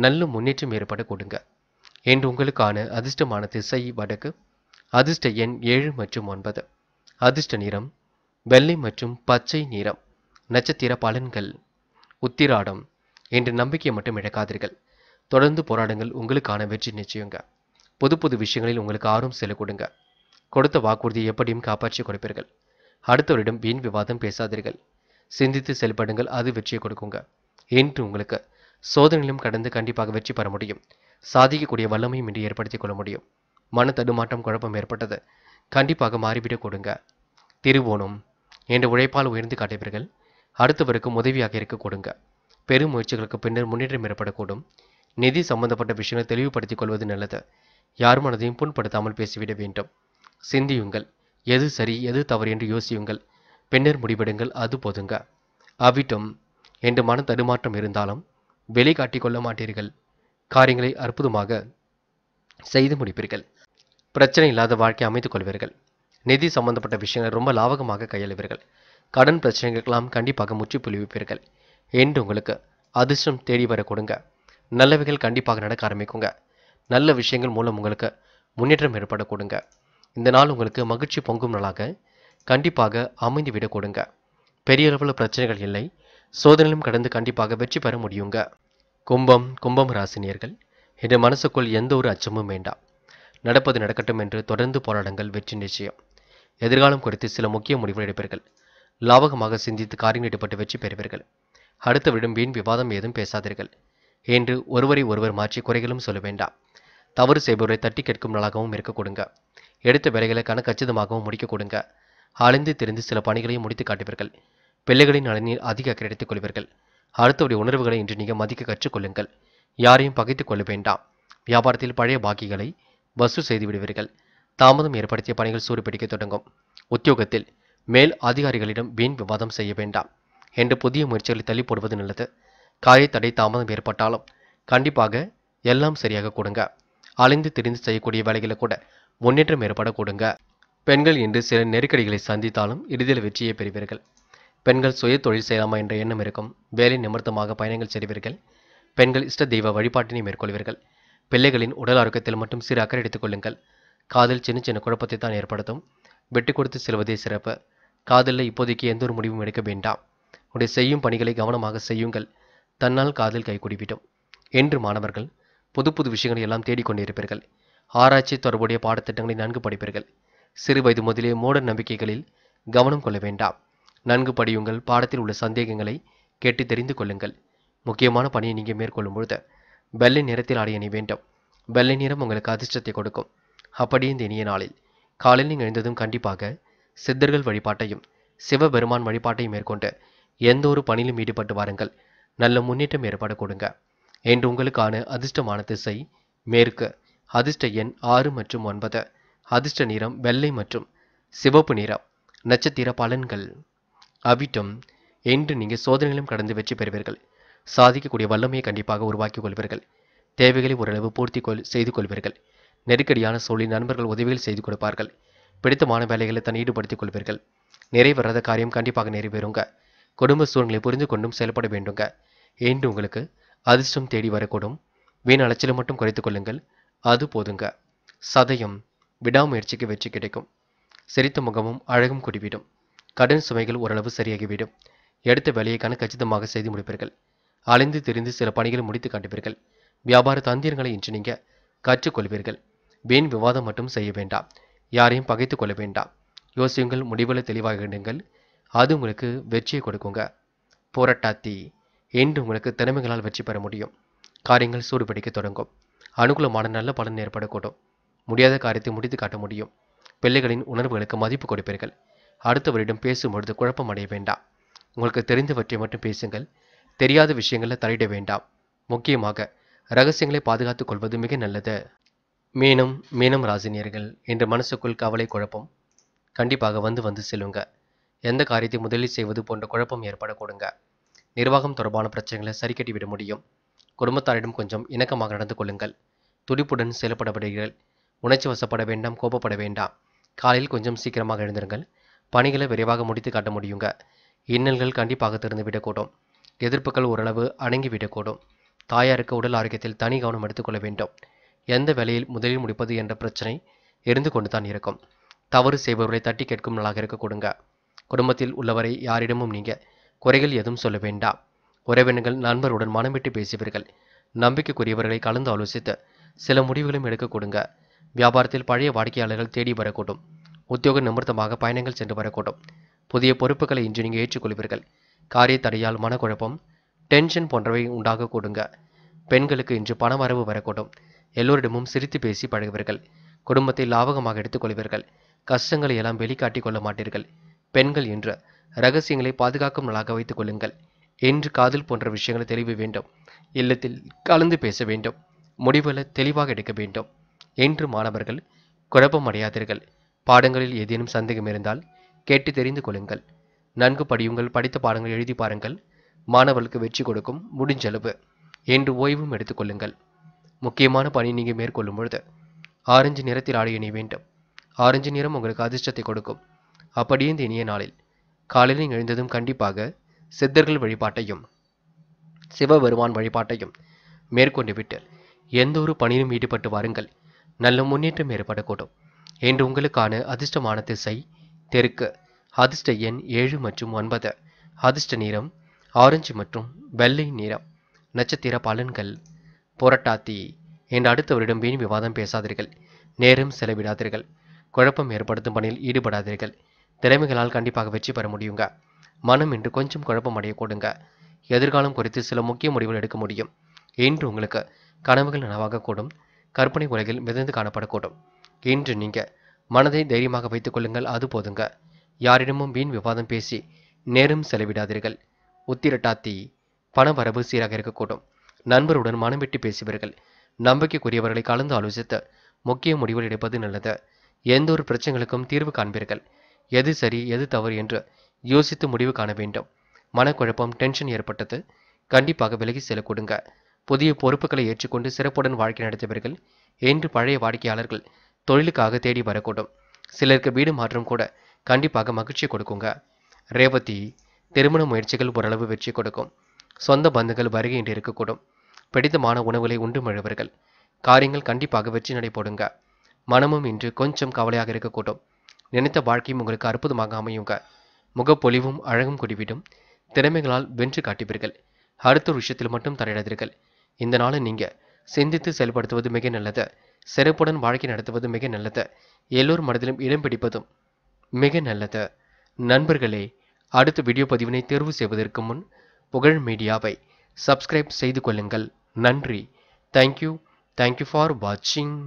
நல்ல முன்னேற்றம் ஏற்பட கொடுங்க என்று உங்களுக்கான அதிர்ஷ்டமான திசை வடக்கு அதிர்ஷ்ட எண் ஏழு மற்றும் ஒன்பது அதிர்ஷ்ட நிறம் வெள்ளை மற்றும் பச்சை நிறம் நட்சத்திர பலன்கள் உத்திராடம் என்று நம்பிக்கையை மட்டும் இழக்காதீர்கள் தொடர்ந்து போராடுங்கள் உங்களுக்கான வெற்றி நிச்சயங்க புது புது விஷயங்களில் உங்களுக்கு ஆர்வம் செல்ல கொடுங்க கொடுத்த வாக்குறுதியை எப்படியும் காப்பாற்றி கொடுப்பீர்கள் அடுத்தவரிடம் வீண் விவாதம் பேசாதீர்கள் சிந்தித்து செயல்படுங்கள் அது வெற்றியை கொடுக்குங்க என்று உங்களுக்கு சோதனையிலும் கடந்து கண்டிப்பாக வெற்றி பெற முடியும் சாதிக்கக்கூடிய வல்லமையும் இன்று ஏற்படுத்திக் கொள்ள முடியும் மன தடுமாற்றம் குழப்பம் ஏற்பட்டது கண்டிப்பாக மாறிவிடக் கொடுங்க திருவோணம் என்ற உழைப்பால் உயர்ந்து காட்டுவீர்கள் அடுத்தவருக்கு உதவியாக இருக்க கொடுங்க பெரும் முயற்சிகளுக்கு பின்னர் முன்னேற்றம் ஏற்படக்கூடும் நிதி சம்பந்தப்பட்ட விஷயங்களை தெளிவுபடுத்திக் கொள்வது நல்லது யார் மனதையும் புண்படுத்தாமல் பேசிவிட வேண்டும் சிந்தியுங்கள் எது சரி எது தவறு என்று யோசியுங்கள் பின்னர் முடிவெடுங்கள் அது போதுங்க அவிட்டும் என்று மன தடுமாற்றம் இருந்தாலும் வெளி காட்டிக்கொள்ள மாட்டீர்கள் காரியங்களை அற்புதமாக செய்து முடிப்பீர்கள் பிரச்சனை இல்லாத வாழ்க்கை அமைத்துக் கொள்வீர்கள் நிதி சம்பந்தப்பட்ட விஷயங்களை ரொம்ப லாபகமாக கையாளுவீர்கள் கடன் பிரச்சனைகளுக்கெல்லாம் கண்டிப்பாக முற்றுப்புள்ளி வைப்பீர்கள் என்று உங்களுக்கு அதிர்ஷ்டம் தேடி வர கொடுங்க நல்லவைகள் கண்டிப்பாக நடக்க ஆரம்பிக்குங்க நல்ல விஷயங்கள் மூலம் உங்களுக்கு முன்னேற்றம் ஏற்பட கொடுங்க இந்த நாள் உங்களுக்கு மகிழ்ச்சி பொங்கும் நாளாக கண்டிப்பாக அமைந்து விட கொடுங்க பெரிய அளவில் பிரச்சனைகள் இல்லை சோதனையிலும் கடந்து கண்டிப்பாக வெற்றி பெற முடியுங்க கும்பம் கும்பம் ராசினியர்கள் இது மனசுக்குள் எந்த ஒரு அச்சமும் வேண்டாம் நடப்பது நடக்கட்டும் என்று தொடர்ந்து போராடங்கள் வெற்றி நிச்சயம் எதிர்காலம் குறித்து சில முக்கிய முடிவுகள் எடுப்பீர்கள் லாபகமாக சிந்தித்து காரியம் ஈடுபட்டு வெற்றி பெறுவீர்கள் அடுத்த விடும் வீண் விவாதம் ஏதும் பேசாதீர்கள் என்று ஒருவரை ஒருவர் மாற்றி குறைகளும் சொல்ல வேண்டாம் தவறு செய்பவரை தட்டி கேட்கும் நாளாகவும் இருக்க கொடுங்க எடுத்த வேலைகளை கச்சிதமாகவும் முடிக்க கொடுங்க அழிந்து தெரிந்து சில பணிகளையும் முடித்து காட்டுவீர்கள் பிள்ளைகளின் நலனில் அதிக அக்கறை எடுத்துக் கொள்வீர்கள் அடுத்தவுடைய உணர்வுகளை இன்று நீங்கள் மதிக்க கற்றுக்கொள்ளுங்கள் யாரையும் பகைத்துக் கொள்ள வேண்டாம் வியாபாரத்தில் பழைய பாக்கிகளை வசூல் செய்து விடுவீர்கள் தாமதம் ஏற்படுத்திய பணிகள் சூறுபிடிக்க தொடங்கும் உத்தியோகத்தில் மேல் அதிகாரிகளிடம் வீண் விவாதம் செய்ய வேண்டாம் என்று புதிய முயற்சிகளை தள்ளி போடுவது நல்லது காரிய தடை தாமதம் ஏற்பட்டாலும் கண்டிப்பாக எல்லாம் சரியாக கொடுங்க அழிந்து திரிந்து செய்யக்கூடிய வேலைகளை கூட முன்னேற்றம் ஏற்பட கொடுங்க பெண்கள் இன்று சில நெருக்கடிகளை சந்தித்தாலும் இறுதியில் வெற்றியை பெறுவீர்கள் பெண்கள் சுய தொழில் செய்யலாமா என்ற எண்ணம் இருக்கும் வேலை நிமித்தமாக பயணங்கள் செய்வீர்கள் பெண்கள் இஷ்ட தெய்வ வழிபாட்டினை மேற்கொள்வீர்கள் பிள்ளைகளின் உடல் ஆரோக்கியத்தில் மட்டும் சிறு அக்கறை எடுத்துக் கொள்ளுங்கள் சின்ன சின்ன குழப்பத்தை தான் ஏற்படுத்தும் விட்டு கொடுத்து செல்வதே சிறப்பு காதலில் இப்போதைக்கு எந்த ஒரு முடிவும் எடுக்க வேண்டாம் உடைய செய்யும் பணிகளை கவனமாக செய்யுங்கள் தன்னால் காதல் குடிவிடும் என்று மாணவர்கள் புது புது விஷயங்களை எல்லாம் தேடிக்கொண்டிருப்பீர்கள் ஆராய்ச்சி தொடர்புடைய பாடத்திட்டங்களை நன்கு படிப்பீர்கள் சிறு வயது முதலே மூட நம்பிக்கைகளில் கவனம் கொள்ள வேண்டாம் நன்கு படியுங்கள் பாடத்தில் உள்ள சந்தேகங்களை கேட்டு தெரிந்து கொள்ளுங்கள் முக்கியமான பணியை நீங்கள் மேற்கொள்ளும் பொழுது வெள்ளை நிறத்தில் ஆடை அணி வேண்டும் வெள்ளை நிறம் உங்களுக்கு அதிர்ஷ்டத்தை கொடுக்கும் அப்படி இந்த இனிய நாளில் காலையில் நீங்கள் எழுந்ததும் கண்டிப்பாக சித்தர்கள் வழிபாட்டையும் சிவபெருமான் வழிபாட்டையும் மேற்கொண்டு எந்த ஒரு பணியிலும் ஈடுபட்டு வாருங்கள் நல்ல முன்னேற்றம் ஏற்பாடு கொடுங்க என்று உங்களுக்கான அதிர்ஷ்டமான திசை மேற்கு அதிர்ஷ்ட எண் ஆறு மற்றும் ஒன்பது அதிர்ஷ்ட நிறம் வெள்ளை மற்றும் சிவப்பு நிறம் நட்சத்திர பலன்கள் அவிட்டம் என்று நீங்கள் சோதனைகளும் கடந்து வெற்றி பெறுவீர்கள் சாதிக்கக்கூடிய வல்லமையை கண்டிப்பாக உருவாக்கிக் கொள்வீர்கள் தேவைகளை ஓரளவு பூர்த்தி கொள் செய்து கொள்வீர்கள் நெருக்கடியான சூழலில் நண்பர்கள் உதவிகள் செய்து கொடுப்பார்கள் பிடித்தமான வேலைகளை தன் ஈடுபடுத்திக் கொள்வீர்கள் நிறைவேறாத காரியம் கண்டிப்பாக நிறைவேறுங்க குடும்ப சூழ்நிலை புரிந்து கொண்டும் செயல்பட வேண்டுங்க என்று உங்களுக்கு அதிர்ஷ்டம் தேடி வரக்கூடும் வீண் அலைச்சலை மட்டும் குறைத்துக் கொள்ளுங்கள் அது போதுங்க சதையும் விடாமுயற்சிக்கு வெற்றி கிடைக்கும் சிரித்த முகமும் அழகும் குடிவிடும் கடன் சுமைகள் ஓரளவு சரியாகிவிடும் எடுத்த வேலையைக்கான கச்சிதமாக செய்து முடிப்பீர்கள் அலைந்து திரிந்து சில பணிகளை முடித்து காட்டுவீர்கள் வியாபார தந்திரங்களை இன்று நீங்கள் கற்றுக்கொள்வீர்கள் வீண் விவாதம் மட்டும் செய்ய வேண்டாம் யாரையும் பகைத்து கொள்ள வேண்டாம் யோசியுங்கள் முடிவில் தெளிவாகிடுங்கள் அது உங்களுக்கு வெற்றியை கொடுக்குங்க போராட்டாத்தி இன்று உங்களுக்கு திறமைகளால் வெற்றி பெற முடியும் காரியங்கள் சூடுபிடிக்க தொடங்கும் அனுகூலமான நல்ல பலன் ஏற்படக்கூடும் முடியாத காரியத்தை முடித்து காட்ட முடியும் பிள்ளைகளின் உணர்வுகளுக்கு மதிப்பு கொடுப்பீர்கள் அடுத்தவரிடம் பேசும்பொழுது குழப்பம் அடைய வேண்டாம் உங்களுக்கு தெரிந்தவற்றை மட்டும் பேசுங்கள் தெரியாத விஷயங்களில் தலையிட வேண்டாம் முக்கியமாக ரகசியங்களை பாதுகாத்துக் கொள்வது மிக நல்லது மீனம் மீனம் ராசினியர்கள் என்று மனசுக்குள் கவலை குழப்பம் கண்டிப்பாக வந்து வந்து செல்லுங்க எந்த காரியத்தை முதலில் செய்வது போன்ற குழப்பம் கொடுங்க நிர்வாகம் தொடர்பான பிரச்சனைகளை சரி கட்டிவிட முடியும் குடும்பத்தாரிடம் கொஞ்சம் இணக்கமாக நடந்து கொள்ளுங்கள் துடிப்புடன் செயல்படப்படுகிறீர்கள் உணர்ச்சி வசப்பட வேண்டாம் கோபப்பட வேண்டாம் காலையில் கொஞ்சம் சீக்கிரமாக எழுந்திருங்கள் பணிகளை விரைவாக முடித்து காட்ட முடியுங்க இன்னல்கள் கண்டிப்பாக திறந்து விடக்கூடும் எதிர்ப்புகள் ஓரளவு விடக்கூடும் தாயாருக்கு உடல் ஆரோக்கியத்தில் தனி கவனம் எடுத்துக்கொள்ள வேண்டும் எந்த வேலையில் முதலில் முடிப்பது என்ற பிரச்சனை இருந்து கொண்டு தான் இருக்கும் தவறு செய்பவர்களை தட்டி கேட்கும் நாளாக இருக்க கொடுங்க குடும்பத்தில் உள்ளவரை யாரிடமும் நீங்கள் குறைகள் எதுவும் சொல்ல வேண்டாம் உறவினர்கள் நண்பருடன் மனமிட்டு பேசுவீர்கள் நம்பிக்கைக்குரியவர்களை கலந்து ஆலோசித்து சில முடிவுகளும் எடுக்க கொடுங்க வியாபாரத்தில் பழைய வாடிக்கையாளர்கள் தேடி வரக்கூடும் உத்தியோக நிமித்தமாக பயணங்கள் சென்று வரக்கூடும் புதிய பொறுப்புகளை இன்று நீங்கள் ஏற்றுக்கொள்வீர்கள் காரிய தடையால் மனக்குழப்பம் டென்ஷன் போன்றவை உண்டாக கொடுங்க பெண்களுக்கு இன்று வரவு வரக்கூடும் எல்லோரிடமும் சிரித்து பேசி பழகுவீர்கள் குடும்பத்தை லாபகமாக எடுத்துக்கொள்வீர்கள் கஷ்டங்களை எல்லாம் வெளிக்காட்டி கொள்ள மாட்டீர்கள் பெண்கள் இன்று ரகசியங்களை பாதுகாக்கும் நாளாக வைத்துக் கொள்ளுங்கள் என்று காதல் போன்ற விஷயங்களை தெளிவ வேண்டும் இல்லத்தில் கலந்து பேச வேண்டும் முடிவுகளை தெளிவாக எடுக்க வேண்டும் என்று மாணவர்கள் குழப்பம் அடையாதீர்கள் பாடங்களில் ஏதேனும் சந்தேகம் இருந்தால் கேட்டு தெரிந்து கொள்ளுங்கள் நன்கு படியுங்கள் படித்த பாடங்கள் எழுதி பாருங்கள் மாணவர்களுக்கு வெற்றி கொடுக்கும் முடிஞ்சளவு என்று ஓய்வும் எடுத்துக்கொள்ளுங்கள் முக்கியமான பணி நீங்கள் மேற்கொள்ளும் பொழுது ஆரஞ்சு நிறத்தில் ஆடை இணை வேண்டும் ஆரஞ்சு நிறம் உங்களுக்கு அதிர்ஷ்டத்தை கொடுக்கும் அப்படியே இந்த இனிய நாளில் காலையில் எழுந்ததும் கண்டிப்பாக சித்தர்கள் வழிபாட்டையும் சிவபெருமான் வழிபாட்டையும் மேற்கொண்டு விட்டு எந்த ஒரு பணியிலும் ஈடுபட்டு வாருங்கள் நல்ல முன்னேற்றம் ஏற்படக்கூடும் என்று உங்களுக்கான அதிர்ஷ்டமான திசை தெற்கு அதிர்ஷ்ட எண் ஏழு மற்றும் ஒன்பது அதிர்ஷ்ட நிறம் ஆரஞ்சு மற்றும் வெள்ளை நிறம் நட்சத்திர பலன்கள் புரட்டாத்தி என்று அடுத்தவரிடம் வீண் விவாதம் பேசாதீர்கள் நேரம் செலவிடாதீர்கள் குழப்பம் ஏற்படுத்தும் பணியில் ஈடுபடாதீர்கள் திறமைகளால் கண்டிப்பாக வெற்றி பெற முடியுங்க மனம் இன்று கொஞ்சம் குழப்பம் அடையக்கூடுங்க எதிர்காலம் குறித்து சில முக்கிய முடிவுகள் எடுக்க முடியும் இன்று உங்களுக்கு கனவுகள் நனவாகக்கூடும் கற்பனை உலகில் மிதந்து காணப்படக்கூடும் இன்று நீங்கள் மனதை தைரியமாக வைத்துக் கொள்ளுங்கள் அது போதுங்க யாரிடமும் வீண் விவாதம் பேசி நேரம் செலவிடாதீர்கள் உத்திரட்டாத்தி பண வரவு சீராக இருக்கக்கூடும் நண்பருடன் மனம் விட்டு பேசுவீர்கள் நம்பிக்கைக்குரியவர்களை கலந்து ஆலோசித்து முக்கிய முடிவுகள் எடுப்பது நல்லது எந்த ஒரு பிரச்சனைகளுக்கும் தீர்வு காண்பீர்கள் எது சரி எது தவறு என்று யோசித்து முடிவு காண வேண்டும் மனக்குழப்பம் டென்ஷன் ஏற்பட்டது கண்டிப்பாக விலகி செல்ல கொடுங்க புதிய பொறுப்புகளை ஏற்றுக்கொண்டு சிறப்புடன் வாழ்க்கை நடத்தியவர்கள் என்று பழைய வாடிக்கையாளர்கள் தொழிலுக்காக தேடி வரக்கூடும் சிலருக்கு வீடு மாற்றம் கூட கண்டிப்பாக மகிழ்ச்சி கொடுக்குங்க ரேவதி திருமண முயற்சிகள் ஓரளவு வெற்றி கொடுக்கும் சொந்த பந்துகள் வருகை என்று இருக்கக்கூடும் பிடித்தமான உணவுகளை உண்டு மழுவர்கள் காரியங்கள் கண்டிப்பாக வெற்றி நடைபோடுங்க மனமும் இன்று கொஞ்சம் கவலையாக இருக்கக்கூடும் நினைத்த வாழ்க்கையும் உங்களுக்கு அற்புதமாக அமையுங்க முகப்பொலிவும் அழகும் குடிவிடும் திறமைகளால் வென்று காட்டுவீர்கள் அடுத்த ஒரு விஷயத்தில் மட்டும் தலையிடாதீர்கள் இந்த நாளை நீங்கள் சிந்தித்து செயல்படுத்துவது மிக நல்லது சிறப்புடன் வாழ்க்கை நடத்துவது மிக நல்லது எல்லோர் மனதிலும் இடம் பிடிப்பதும் மிக நல்லது நண்பர்களே அடுத்த வீடியோ பதிவினை தேர்வு செய்வதற்கு முன் புகழ் மீடியாவை சப்ஸ்கிரைப் செய்து கொள்ளுங்கள் நன்றி தேங்க்யூ தேங்க்யூ ஃபார் வாட்சிங்